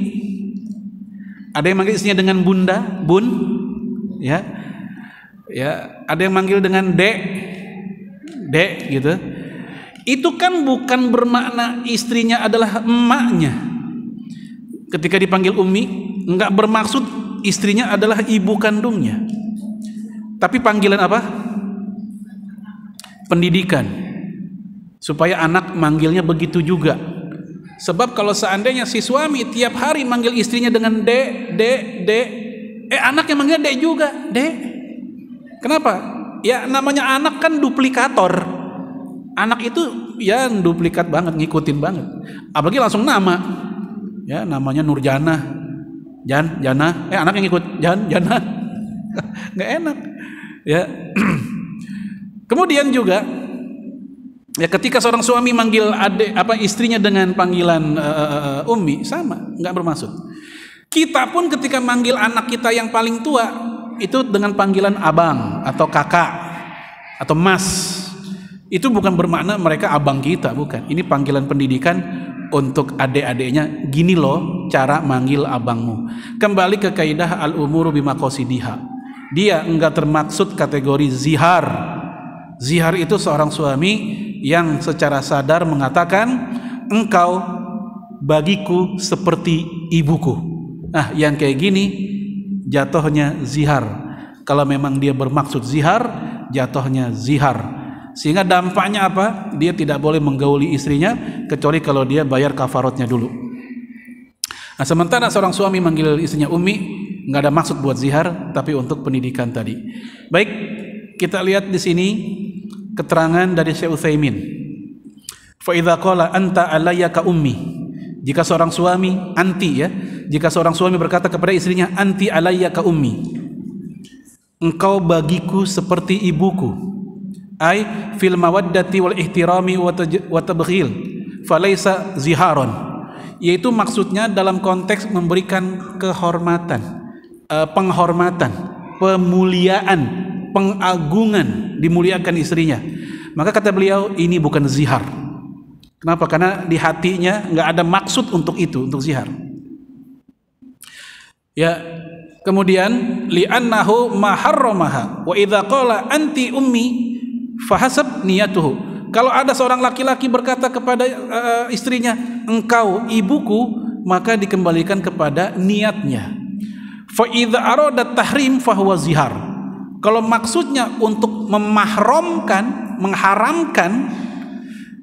Ada yang manggil istrinya dengan bunda, bun? Ya. Ya, ada yang manggil dengan dek. Dek gitu. Itu kan bukan bermakna istrinya adalah emaknya ketika dipanggil umi, nggak bermaksud istrinya adalah ibu kandungnya tapi panggilan apa pendidikan supaya anak manggilnya begitu juga sebab kalau seandainya si suami tiap hari manggil istrinya dengan D, D, D, eh anak yang manggil D juga, D. Kenapa? Ya namanya anak kan duplikator. Anak itu ya duplikat banget, ngikutin banget. Apalagi langsung nama ya namanya Nurjana Jan Jana eh anak yang ikut Jan Jana nggak enak ya kemudian juga ya ketika seorang suami manggil adik apa istrinya dengan panggilan uh, eh, eh, eh, umi sama nggak bermaksud kita pun ketika manggil anak kita yang paling tua itu dengan panggilan abang atau kakak atau mas itu bukan bermakna mereka abang kita bukan ini panggilan pendidikan untuk adik-adiknya gini loh cara manggil abangmu kembali ke kaidah al umuru bimakosidiha dia enggak termaksud kategori zihar zihar itu seorang suami yang secara sadar mengatakan engkau bagiku seperti ibuku nah yang kayak gini jatuhnya zihar kalau memang dia bermaksud zihar jatuhnya zihar sehingga dampaknya apa? Dia tidak boleh menggauli istrinya kecuali kalau dia bayar kafarotnya dulu. Nah, sementara seorang suami manggil istrinya Umi, nggak ada maksud buat zihar, tapi untuk pendidikan tadi. Baik, kita lihat di sini keterangan dari Syekh Utsaimin. Fa idza qala anta alayya ka ummi. Jika seorang suami anti ya, jika seorang suami berkata kepada istrinya anti alayya ka ummi. Engkau bagiku seperti ibuku ay fil mawaddati wal ihtirami wa tabghil falaisa ziharon yaitu maksudnya dalam konteks memberikan kehormatan eh, penghormatan pemuliaan pengagungan dimuliakan istrinya maka kata beliau ini bukan zihar kenapa karena di hatinya nggak ada maksud untuk itu untuk zihar ya kemudian li'annahu maharramaha wa idza qala anti ummi Fahasab niyatuhu. Kalau ada seorang laki-laki berkata kepada uh, istrinya, "Engkau ibuku," maka dikembalikan kepada niatnya. Fa arada tahrim fahuwa zihar. Kalau maksudnya untuk memahromkan, mengharamkan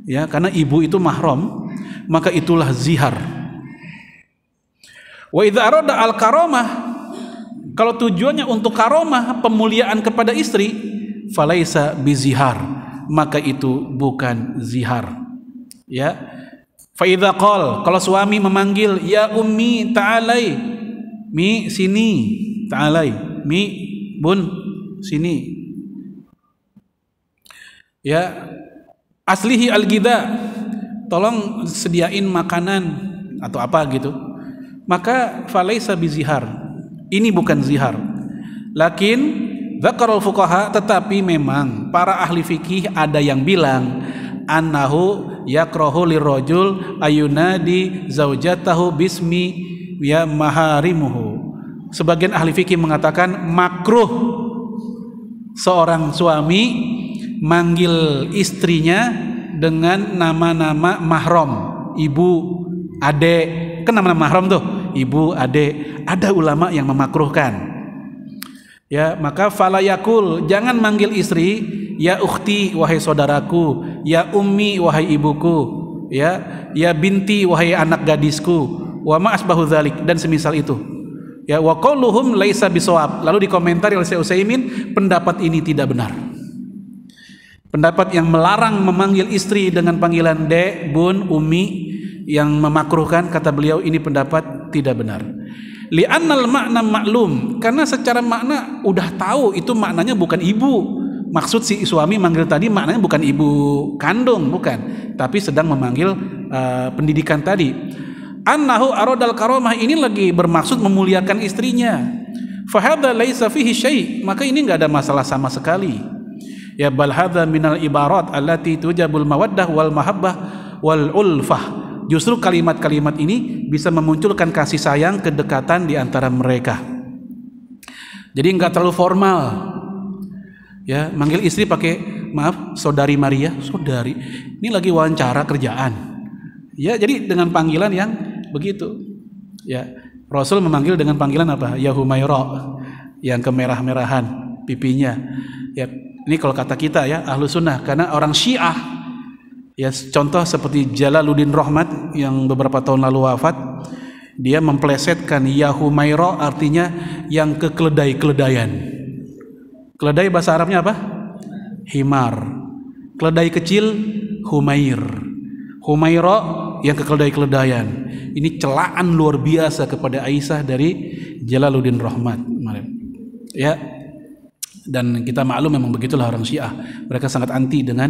ya karena ibu itu mahram, maka itulah zihar. Wa idza arada al-karamah kalau tujuannya untuk karomah, pemuliaan kepada istri, falaisa bizihar maka itu bukan zihar ya fa idza kalau suami memanggil ya ummi ta'alai mi sini ta'alai mi bun sini ya aslihi al tolong sediain makanan atau apa gitu maka falaisa bizihar ini bukan zihar lakin Zakarul fuqaha tetapi memang para ahli fikih ada yang bilang annahu yakrohu ayuna ayunadi zaujatahu bismi ya maharimuhu. Sebagian ahli fikih mengatakan makruh seorang suami manggil istrinya dengan nama-nama mahram, ibu, ade. Kan nama-nama mahram tuh, ibu, ade. Ada ulama yang memakruhkan. Ya, maka falayakul jangan manggil istri ya ukhti wahai saudaraku, ya ummi wahai ibuku, ya ya binti wahai anak gadisku, wa ma asbahu dan semisal itu. Ya wa qauluhum laisa bisawab. Lalu dikomentari oleh Syekh Utsaimin, pendapat ini tidak benar. Pendapat yang melarang memanggil istri dengan panggilan dek, bun, umi yang memakruhkan kata beliau ini pendapat tidak benar li'annal makna maklum karena secara makna udah tahu itu maknanya bukan ibu maksud si suami manggil tadi maknanya bukan ibu kandung bukan tapi sedang memanggil uh, pendidikan tadi annahu aradal karomah ini lagi bermaksud memuliakan istrinya fahadha laisa fihi syai maka ini nggak ada masalah sama sekali ya bal hadza minal ibarat allati tujabul mawaddah wal mahabbah wal ulfah justru kalimat-kalimat ini bisa memunculkan kasih sayang kedekatan di antara mereka. Jadi nggak terlalu formal. Ya, manggil istri pakai maaf, saudari Maria, saudari. Ini lagi wawancara kerjaan. Ya, jadi dengan panggilan yang begitu. Ya, Rasul memanggil dengan panggilan apa? Humaira yang kemerah-merahan pipinya. Ya, ini kalau kata kita ya, ahlu sunnah karena orang Syiah Ya contoh seperti Jalaluddin Rohmat yang beberapa tahun lalu wafat, dia memplesetkan Yahumayro, artinya yang kekeledai-keledayan. Keledai bahasa Arabnya apa? Himar. Keledai kecil Humair. Humairo yang kekeledai-keledayan. Ini celaan luar biasa kepada Aisyah dari Jalaluddin Rahmat Ya. Dan kita maklum memang begitulah orang Syiah. Mereka sangat anti dengan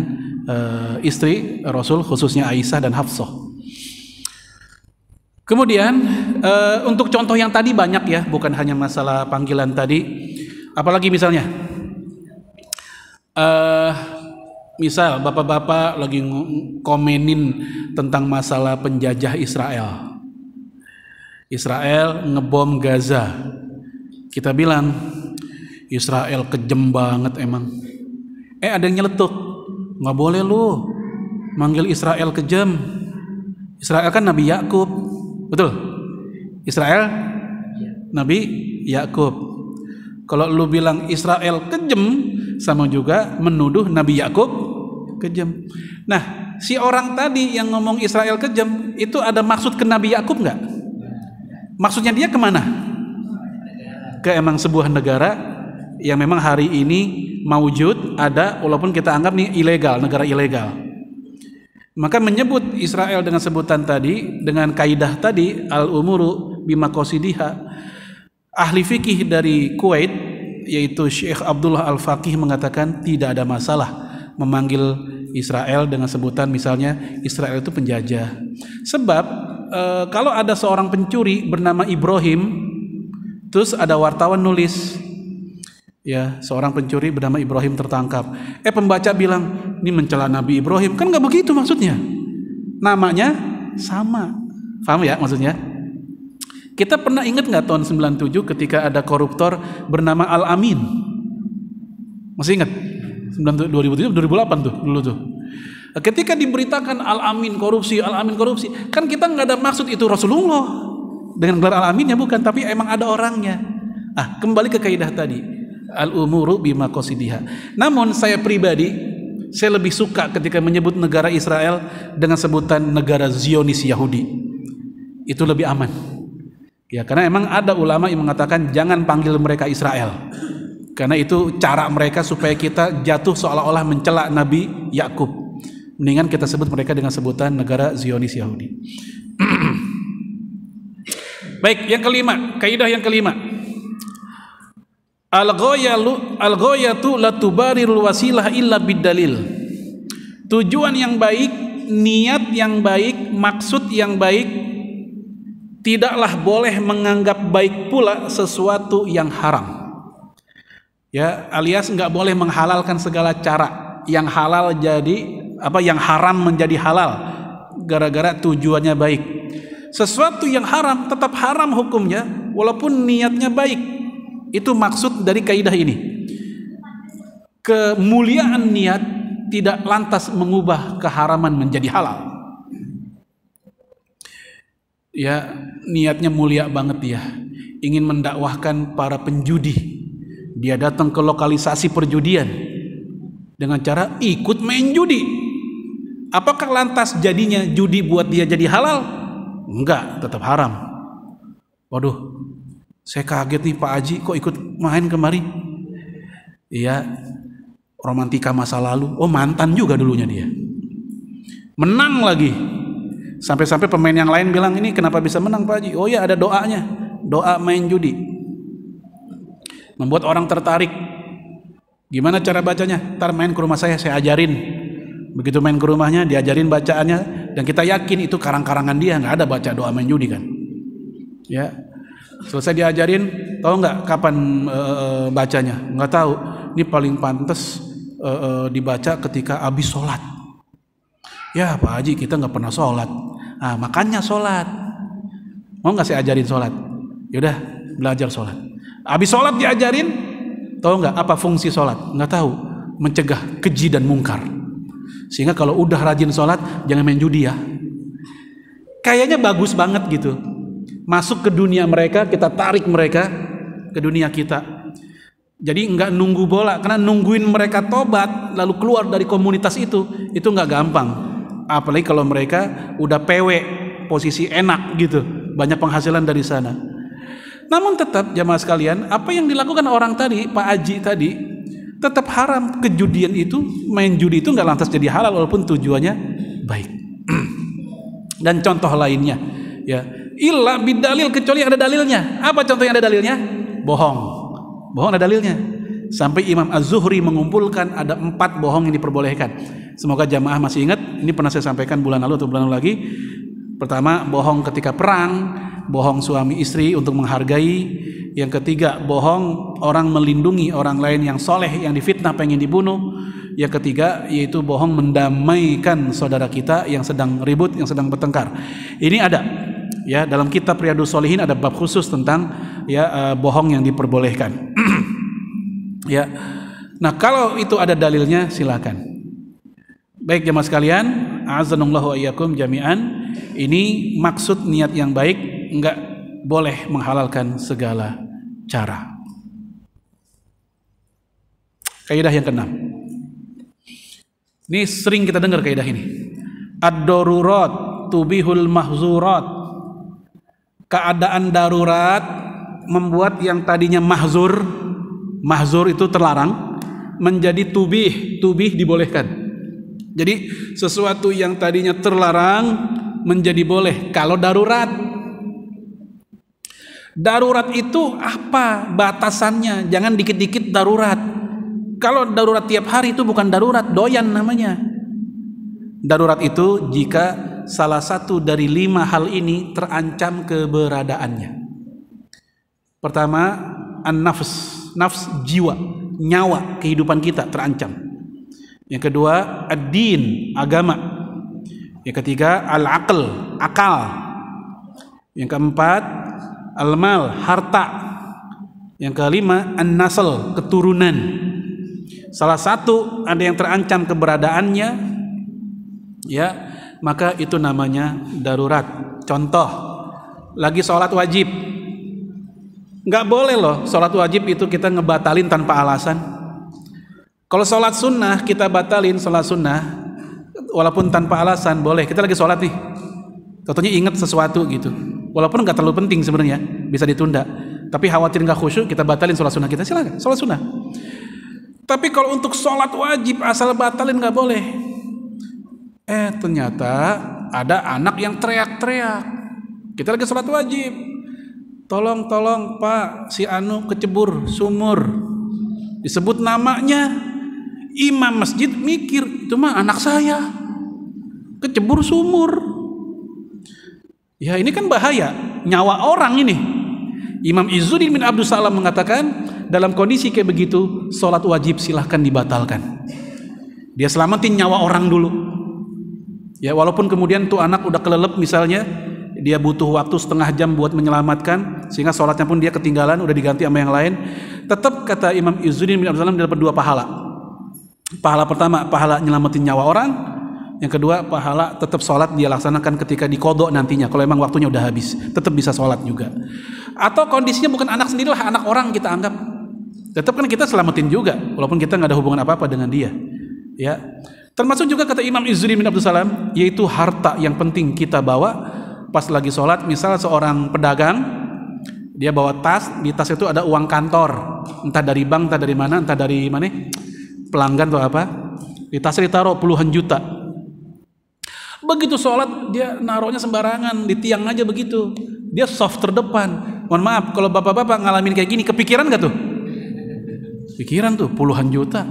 uh, istri Rasul khususnya Aisyah dan Hafsah. Kemudian uh, untuk contoh yang tadi banyak ya, bukan hanya masalah panggilan tadi. Apalagi misalnya, uh, misal bapak-bapak lagi komenin tentang masalah penjajah Israel. Israel ngebom Gaza. Kita bilang Israel kejem banget emang. Eh ada yang nyeletuk nggak boleh lu manggil Israel kejam Israel kan Nabi Yakub betul Israel Nabi Yakub kalau lu bilang Israel kejam sama juga menuduh Nabi Yakub kejam nah si orang tadi yang ngomong Israel kejam itu ada maksud ke Nabi Yakub nggak maksudnya dia kemana ke emang sebuah negara yang memang hari ini maujud ada walaupun kita anggap ini ilegal, negara ilegal. Maka menyebut Israel dengan sebutan tadi, dengan kaidah tadi al-umuru bima Ahli fikih dari Kuwait yaitu Syekh Abdullah Al-Faqih mengatakan tidak ada masalah memanggil Israel dengan sebutan misalnya Israel itu penjajah. Sebab e, kalau ada seorang pencuri bernama Ibrahim terus ada wartawan nulis ya seorang pencuri bernama Ibrahim tertangkap. Eh pembaca bilang ini mencela Nabi Ibrahim kan nggak begitu maksudnya. Namanya sama, paham ya maksudnya? Kita pernah ingat nggak tahun 97 ketika ada koruptor bernama Al Amin? Masih ingat? 2007 2008 tuh dulu tuh. Ketika diberitakan Al Amin korupsi, Al Amin korupsi, kan kita nggak ada maksud itu Rasulullah dengan gelar Al Aminnya bukan, tapi emang ada orangnya. Ah, kembali ke kaidah tadi al umuru bima qasidiha namun saya pribadi saya lebih suka ketika menyebut negara Israel dengan sebutan negara Zionis Yahudi itu lebih aman ya karena emang ada ulama yang mengatakan jangan panggil mereka Israel karena itu cara mereka supaya kita jatuh seolah-olah mencela Nabi Yakub. Mendingan kita sebut mereka dengan sebutan negara Zionis Yahudi. Baik, yang kelima, kaidah yang kelima al ghayatu al wasilah illa bidalil. Tujuan yang baik, niat yang baik, maksud yang baik tidaklah boleh menganggap baik pula sesuatu yang haram. Ya, alias nggak boleh menghalalkan segala cara. Yang halal jadi apa yang haram menjadi halal gara-gara tujuannya baik. Sesuatu yang haram tetap haram hukumnya walaupun niatnya baik. Itu maksud dari kaidah ini. Kemuliaan niat tidak lantas mengubah keharaman menjadi halal. Ya, niatnya mulia banget ya. Ingin mendakwahkan para penjudi. Dia datang ke lokalisasi perjudian dengan cara ikut main judi. Apakah lantas jadinya judi buat dia jadi halal? Enggak, tetap haram. Waduh, saya kaget nih Pak Aji kok ikut main kemari. Iya, romantika masa lalu. Oh mantan juga dulunya dia. Menang lagi. Sampai-sampai pemain yang lain bilang ini kenapa bisa menang Pak Aji? Oh ya ada doanya. Doa main judi. Membuat orang tertarik. Gimana cara bacanya? Ntar main ke rumah saya, saya ajarin. Begitu main ke rumahnya, diajarin bacaannya. Dan kita yakin itu karang-karangan dia. nggak ada baca doa main judi kan. Ya, Selesai diajarin, tahu nggak kapan uh, bacanya? Nggak tahu. Ini paling pantas uh, uh, dibaca ketika habis sholat. Ya Pak Haji kita nggak pernah sholat. Nah, makanya sholat. Mau nggak saya ajarin sholat? Yaudah belajar sholat. Habis sholat diajarin, tahu nggak apa fungsi sholat? Nggak tahu. Mencegah keji dan mungkar. Sehingga kalau udah rajin sholat, jangan main judi ya. Kayaknya bagus banget gitu masuk ke dunia mereka, kita tarik mereka ke dunia kita. Jadi nggak nunggu bola, karena nungguin mereka tobat lalu keluar dari komunitas itu, itu nggak gampang. Apalagi kalau mereka udah pewe posisi enak gitu, banyak penghasilan dari sana. Namun tetap jamaah sekalian, apa yang dilakukan orang tadi, Pak Aji tadi, tetap haram kejudian itu, main judi itu nggak lantas jadi halal walaupun tujuannya baik. Dan contoh lainnya, ya Illa bidalil kecuali ada dalilnya. Apa contohnya ada dalilnya? Bohong. Bohong ada dalilnya. Sampai Imam Az-Zuhri mengumpulkan ada empat bohong yang diperbolehkan. Semoga jamaah masih ingat. Ini pernah saya sampaikan bulan lalu atau bulan lalu lagi. Pertama, bohong ketika perang, bohong suami istri untuk menghargai. Yang ketiga, bohong orang melindungi orang lain yang soleh, yang difitnah pengen dibunuh. Yang ketiga, yaitu bohong mendamaikan saudara kita yang sedang ribut, yang sedang bertengkar. Ini ada ya dalam kitab Riyadus Solihin ada bab khusus tentang ya uh, bohong yang diperbolehkan ya nah kalau itu ada dalilnya silakan baik jemaah sekalian azanullahu ayyakum jami'an ini maksud niat yang baik enggak boleh menghalalkan segala cara kaidah yang keenam ini sering kita dengar kaidah ini ad-darurat tubihul mahzurat keadaan darurat membuat yang tadinya mahzur mahzur itu terlarang menjadi tubih tubih dibolehkan jadi sesuatu yang tadinya terlarang menjadi boleh kalau darurat darurat itu apa batasannya jangan dikit-dikit darurat kalau darurat tiap hari itu bukan darurat doyan namanya darurat itu jika salah satu dari lima hal ini terancam keberadaannya. Pertama, an-nafs, nafs jiwa, nyawa kehidupan kita terancam. Yang kedua, ad-din, agama. Yang ketiga, al-aql, akal. Yang keempat, al-mal, harta. Yang kelima, an-nasl, keturunan. Salah satu ada yang terancam keberadaannya ya maka itu namanya darurat. Contoh, lagi sholat wajib. Nggak boleh loh sholat wajib itu kita ngebatalin tanpa alasan. Kalau sholat sunnah kita batalin sholat sunnah walaupun tanpa alasan boleh. Kita lagi sholat nih, contohnya ingat sesuatu gitu. Walaupun nggak terlalu penting sebenarnya, bisa ditunda. Tapi khawatir nggak khusyuk kita batalin sholat sunnah kita silakan sholat sunnah. Tapi kalau untuk sholat wajib asal batalin nggak boleh. Eh ternyata ada anak yang teriak-teriak. Kita lagi sholat wajib. Tolong, tolong pak, si Anu kecebur sumur. Disebut namanya. Imam masjid mikir, itu mah anak saya. Kecebur sumur. Ya ini kan bahaya, nyawa orang ini. Imam Izzuddin bin Abdul Salam mengatakan, dalam kondisi kayak begitu, sholat wajib silahkan dibatalkan. Dia selamatin nyawa orang dulu. Ya, walaupun kemudian tuh anak udah kelelep misalnya, dia butuh waktu setengah jam buat menyelamatkan sehingga sholatnya pun dia ketinggalan udah diganti sama yang lain tetap kata Imam Izzuddin bin Abdul dapat dua pahala pahala pertama pahala nyelamatin nyawa orang yang kedua pahala tetap sholat dia laksanakan ketika dikodok nantinya kalau emang waktunya udah habis tetap bisa sholat juga atau kondisinya bukan anak sendiri lah anak orang kita anggap tetap kan kita selamatin juga walaupun kita nggak ada hubungan apa-apa dengan dia ya Termasuk juga kata Imam Izzuddin bin Abdul Salam, yaitu harta yang penting kita bawa pas lagi sholat. Misal seorang pedagang, dia bawa tas, di tas itu ada uang kantor, entah dari bank, entah dari mana, entah dari mana, pelanggan atau apa. Di tas ditaruh puluhan juta. Begitu sholat, dia naruhnya sembarangan, di tiang aja begitu. Dia soft terdepan. Mohon maaf, kalau bapak-bapak ngalamin kayak gini, kepikiran gak tuh? Pikiran tuh, puluhan juta.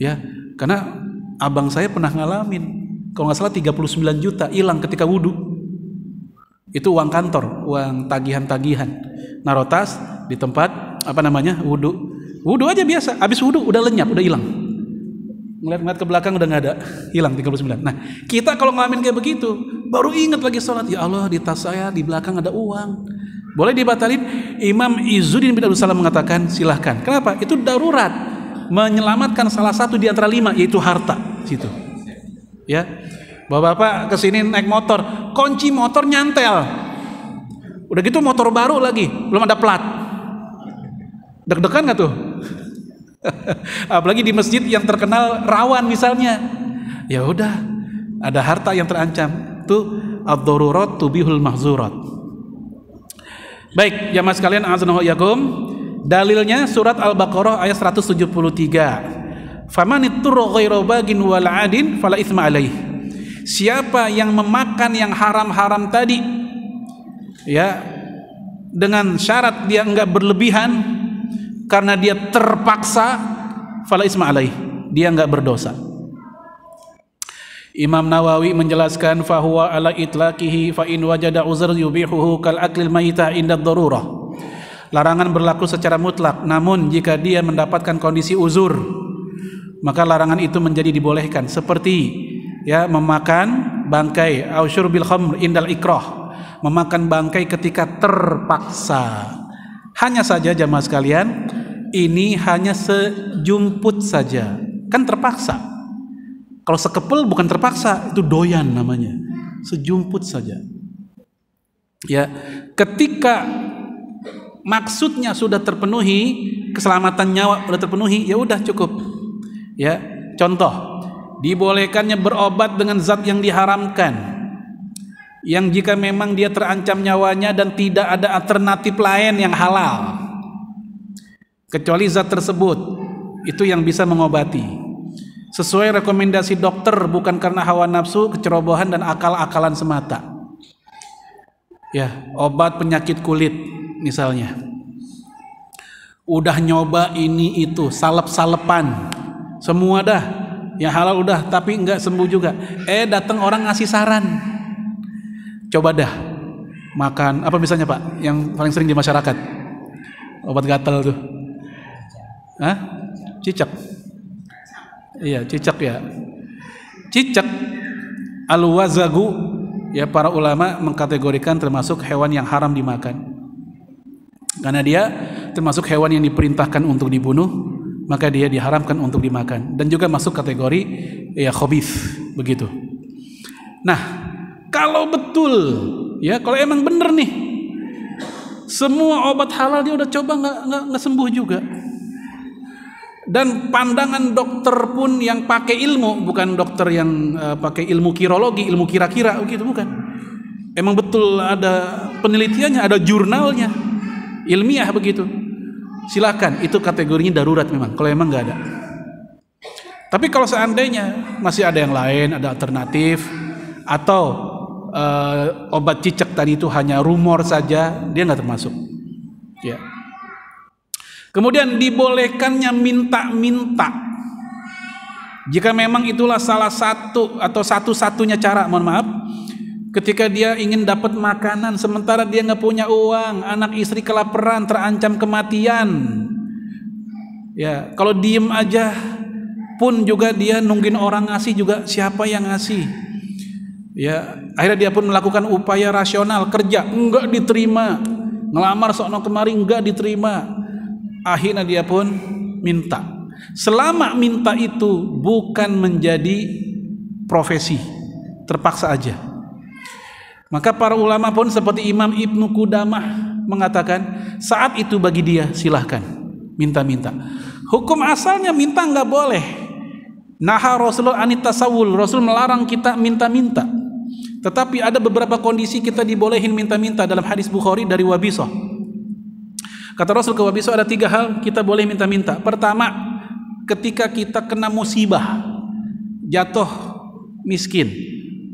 Ya, karena abang saya pernah ngalamin kalau nggak salah 39 juta hilang ketika wudhu itu uang kantor uang tagihan-tagihan narotas di tempat apa namanya wudhu wudhu aja biasa habis wudhu udah lenyap udah hilang ngeliat-ngeliat ke belakang udah nggak ada hilang 39 nah kita kalau ngalamin kayak begitu baru ingat lagi sholat ya Allah di tas saya di belakang ada uang boleh dibatalin Imam Izzuddin bin Abdul mengatakan silahkan kenapa itu darurat menyelamatkan salah satu di antara lima yaitu harta situ. Ya. Bapak-bapak kesini naik motor, kunci motor nyantel. Udah gitu motor baru lagi, belum ada plat. Deg-degan nggak tuh? Apalagi di masjid yang terkenal rawan misalnya. Ya udah, ada harta yang terancam. Tuh ad-darurat tubihul mahzurat. Baik, jamaah sekalian, azanallahu yakum. Dalilnya surat Al-Baqarah ayat 173. Famanit bagin wal adin fala itsma alaih. Siapa yang memakan yang haram-haram tadi ya dengan syarat dia enggak berlebihan karena dia terpaksa fala itsma alaih. Dia enggak berdosa. Imam Nawawi menjelaskan fahuwa ala itlaqihi fa in wajada uzr yubihuhu kal aklil mayta inda darurah. Larangan berlaku secara mutlak, namun jika dia mendapatkan kondisi uzur, maka larangan itu menjadi dibolehkan seperti ya memakan bangkai ausyur bil khamr indal ikroh memakan bangkai ketika terpaksa hanya saja jamaah sekalian ini hanya sejumput saja kan terpaksa kalau sekepel bukan terpaksa itu doyan namanya sejumput saja ya ketika maksudnya sudah terpenuhi keselamatan nyawa sudah terpenuhi ya udah cukup Ya, contoh dibolehkannya berobat dengan zat yang diharamkan yang jika memang dia terancam nyawanya dan tidak ada alternatif lain yang halal kecuali zat tersebut itu yang bisa mengobati sesuai rekomendasi dokter bukan karena hawa nafsu, kecerobohan dan akal-akalan semata. Ya, obat penyakit kulit misalnya. Udah nyoba ini itu, salep-salepan semua dah yang halal udah tapi nggak sembuh juga eh datang orang ngasih saran coba dah makan apa misalnya pak yang paling sering di masyarakat obat gatal tuh Hah? cicak iya cicak ya cicak alwazagu ya para ulama mengkategorikan termasuk hewan yang haram dimakan karena dia termasuk hewan yang diperintahkan untuk dibunuh maka dia diharamkan untuk dimakan dan juga masuk kategori ya khobif begitu. Nah, kalau betul ya kalau emang bener nih semua obat halal dia udah coba nggak nggak sembuh juga. Dan pandangan dokter pun yang pakai ilmu bukan dokter yang uh, pakai ilmu kirologi, ilmu kira-kira begitu oh bukan. Emang betul ada penelitiannya, ada jurnalnya ilmiah begitu. Silakan, itu kategorinya darurat memang. Kalau memang nggak ada. Tapi kalau seandainya masih ada yang lain, ada alternatif, atau uh, obat cicak tadi itu hanya rumor saja, dia nggak termasuk. Ya. Kemudian dibolehkannya minta-minta. Jika memang itulah salah satu atau satu-satunya cara, mohon maaf, Ketika dia ingin dapat makanan sementara dia nggak punya uang, anak istri kelaparan, terancam kematian. Ya, kalau diem aja pun juga dia nungguin orang ngasih juga siapa yang ngasih. Ya, akhirnya dia pun melakukan upaya rasional kerja enggak diterima, ngelamar sono kemari enggak diterima. Akhirnya dia pun minta. Selama minta itu bukan menjadi profesi, terpaksa aja. Maka para ulama pun seperti Imam Ibnu Qudamah mengatakan saat itu bagi dia silahkan minta-minta. Hukum asalnya minta nggak boleh. Naha Rasulullah anit sawul. Rasul melarang kita minta-minta. Tetapi ada beberapa kondisi kita dibolehin minta-minta dalam hadis Bukhari dari Wabisoh. Kata Rasul ke Wabisoh ada tiga hal kita boleh minta-minta. Pertama, ketika kita kena musibah, jatuh miskin,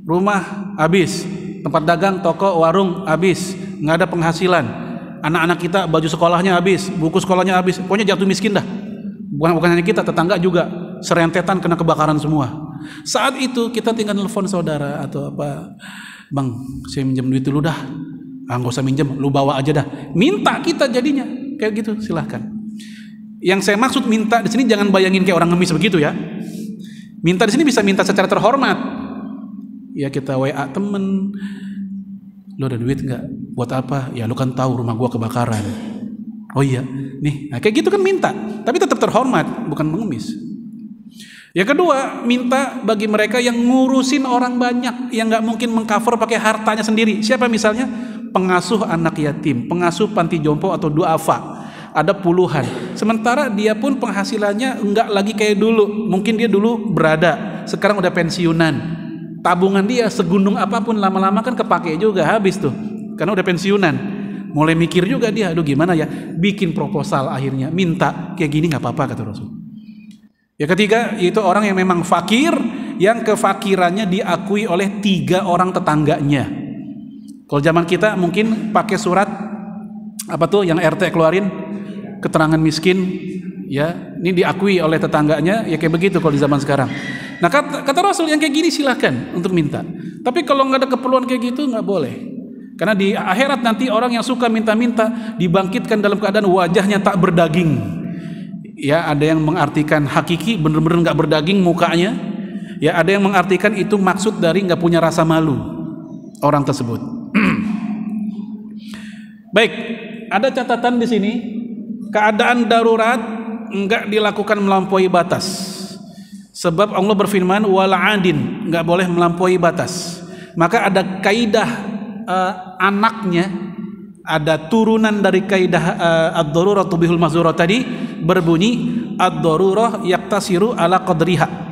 rumah habis, tempat dagang, toko, warung habis, nggak ada penghasilan. Anak-anak kita baju sekolahnya habis, buku sekolahnya habis, pokoknya jatuh miskin dah. Bukan bukan hanya kita, tetangga juga serentetan kena kebakaran semua. Saat itu kita tinggal nelfon saudara atau apa, bang, saya minjem duit dulu dah. Ah, usah minjem, lu bawa aja dah. Minta kita jadinya kayak gitu, silahkan. Yang saya maksud minta di sini jangan bayangin kayak orang ngemis begitu ya. Minta di sini bisa minta secara terhormat, ya kita WA temen lo ada duit nggak buat apa ya lu kan tahu rumah gua kebakaran oh iya nih nah, kayak gitu kan minta tapi tetap terhormat bukan mengemis ya kedua minta bagi mereka yang ngurusin orang banyak yang nggak mungkin mengcover pakai hartanya sendiri siapa misalnya pengasuh anak yatim pengasuh panti jompo atau duafa ada puluhan. Sementara dia pun penghasilannya nggak lagi kayak dulu. Mungkin dia dulu berada, sekarang udah pensiunan tabungan dia segunung apapun lama-lama kan kepake juga habis tuh karena udah pensiunan mulai mikir juga dia aduh gimana ya bikin proposal akhirnya minta kayak gini nggak apa-apa kata Rasul ya ketiga itu orang yang memang fakir yang kefakirannya diakui oleh tiga orang tetangganya kalau zaman kita mungkin pakai surat apa tuh yang RT keluarin keterangan miskin ya ini diakui oleh tetangganya ya kayak begitu kalau di zaman sekarang. Nah kata, kata Rasul yang kayak gini silahkan untuk minta. Tapi kalau nggak ada keperluan kayak gitu nggak boleh. Karena di akhirat nanti orang yang suka minta-minta dibangkitkan dalam keadaan wajahnya tak berdaging. Ya ada yang mengartikan hakiki bener-bener nggak berdaging mukanya. Ya ada yang mengartikan itu maksud dari nggak punya rasa malu orang tersebut. Baik, ada catatan di sini keadaan darurat enggak dilakukan melampaui batas. Sebab Allah berfirman wala adin, enggak boleh melampaui batas. Maka ada kaidah uh, anaknya, ada turunan dari kaidah uh, ad-darurah tubihul mahzurah tadi berbunyi ad-darurah yaktasiru ala qadriha.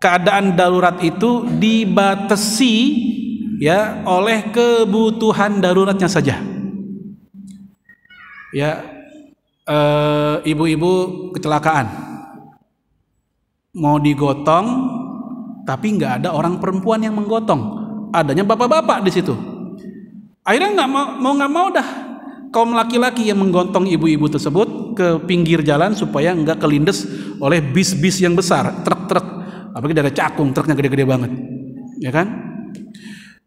Keadaan darurat itu dibatasi ya oleh kebutuhan daruratnya saja. Ya, Eh, ibu-ibu e, kecelakaan mau digotong tapi nggak ada orang perempuan yang menggotong adanya bapak-bapak di situ akhirnya nggak mau mau nggak mau dah kaum laki-laki yang menggotong ibu-ibu tersebut ke pinggir jalan supaya nggak kelindes oleh bis-bis yang besar truk-truk apalagi dari cakung truknya gede-gede banget ya kan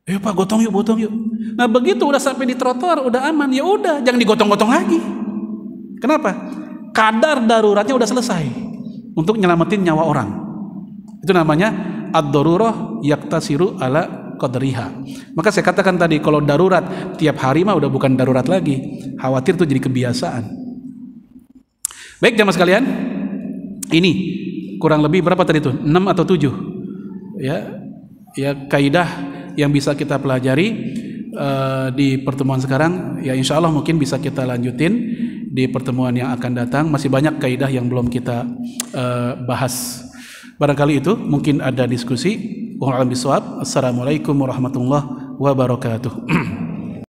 Ayo Pak gotong yuk, gotong yuk. Nah begitu udah sampai di trotoar udah aman, ya udah jangan digotong-gotong lagi. Kenapa? Kadar daruratnya udah selesai untuk nyelamatin nyawa orang. Itu namanya ad-darurah yaktasiru ala qadriha. Maka saya katakan tadi kalau darurat tiap hari mah udah bukan darurat lagi. Khawatir itu jadi kebiasaan. Baik jamaah sekalian. Ini kurang lebih berapa tadi tuh? Enam atau tujuh Ya. Ya kaidah yang bisa kita pelajari eh, di pertemuan sekarang ya insya Allah mungkin bisa kita lanjutin di pertemuan yang akan datang. Masih banyak kaidah yang belum kita uh, bahas. Barangkali itu mungkin ada diskusi. Assalamualaikum warahmatullahi wabarakatuh.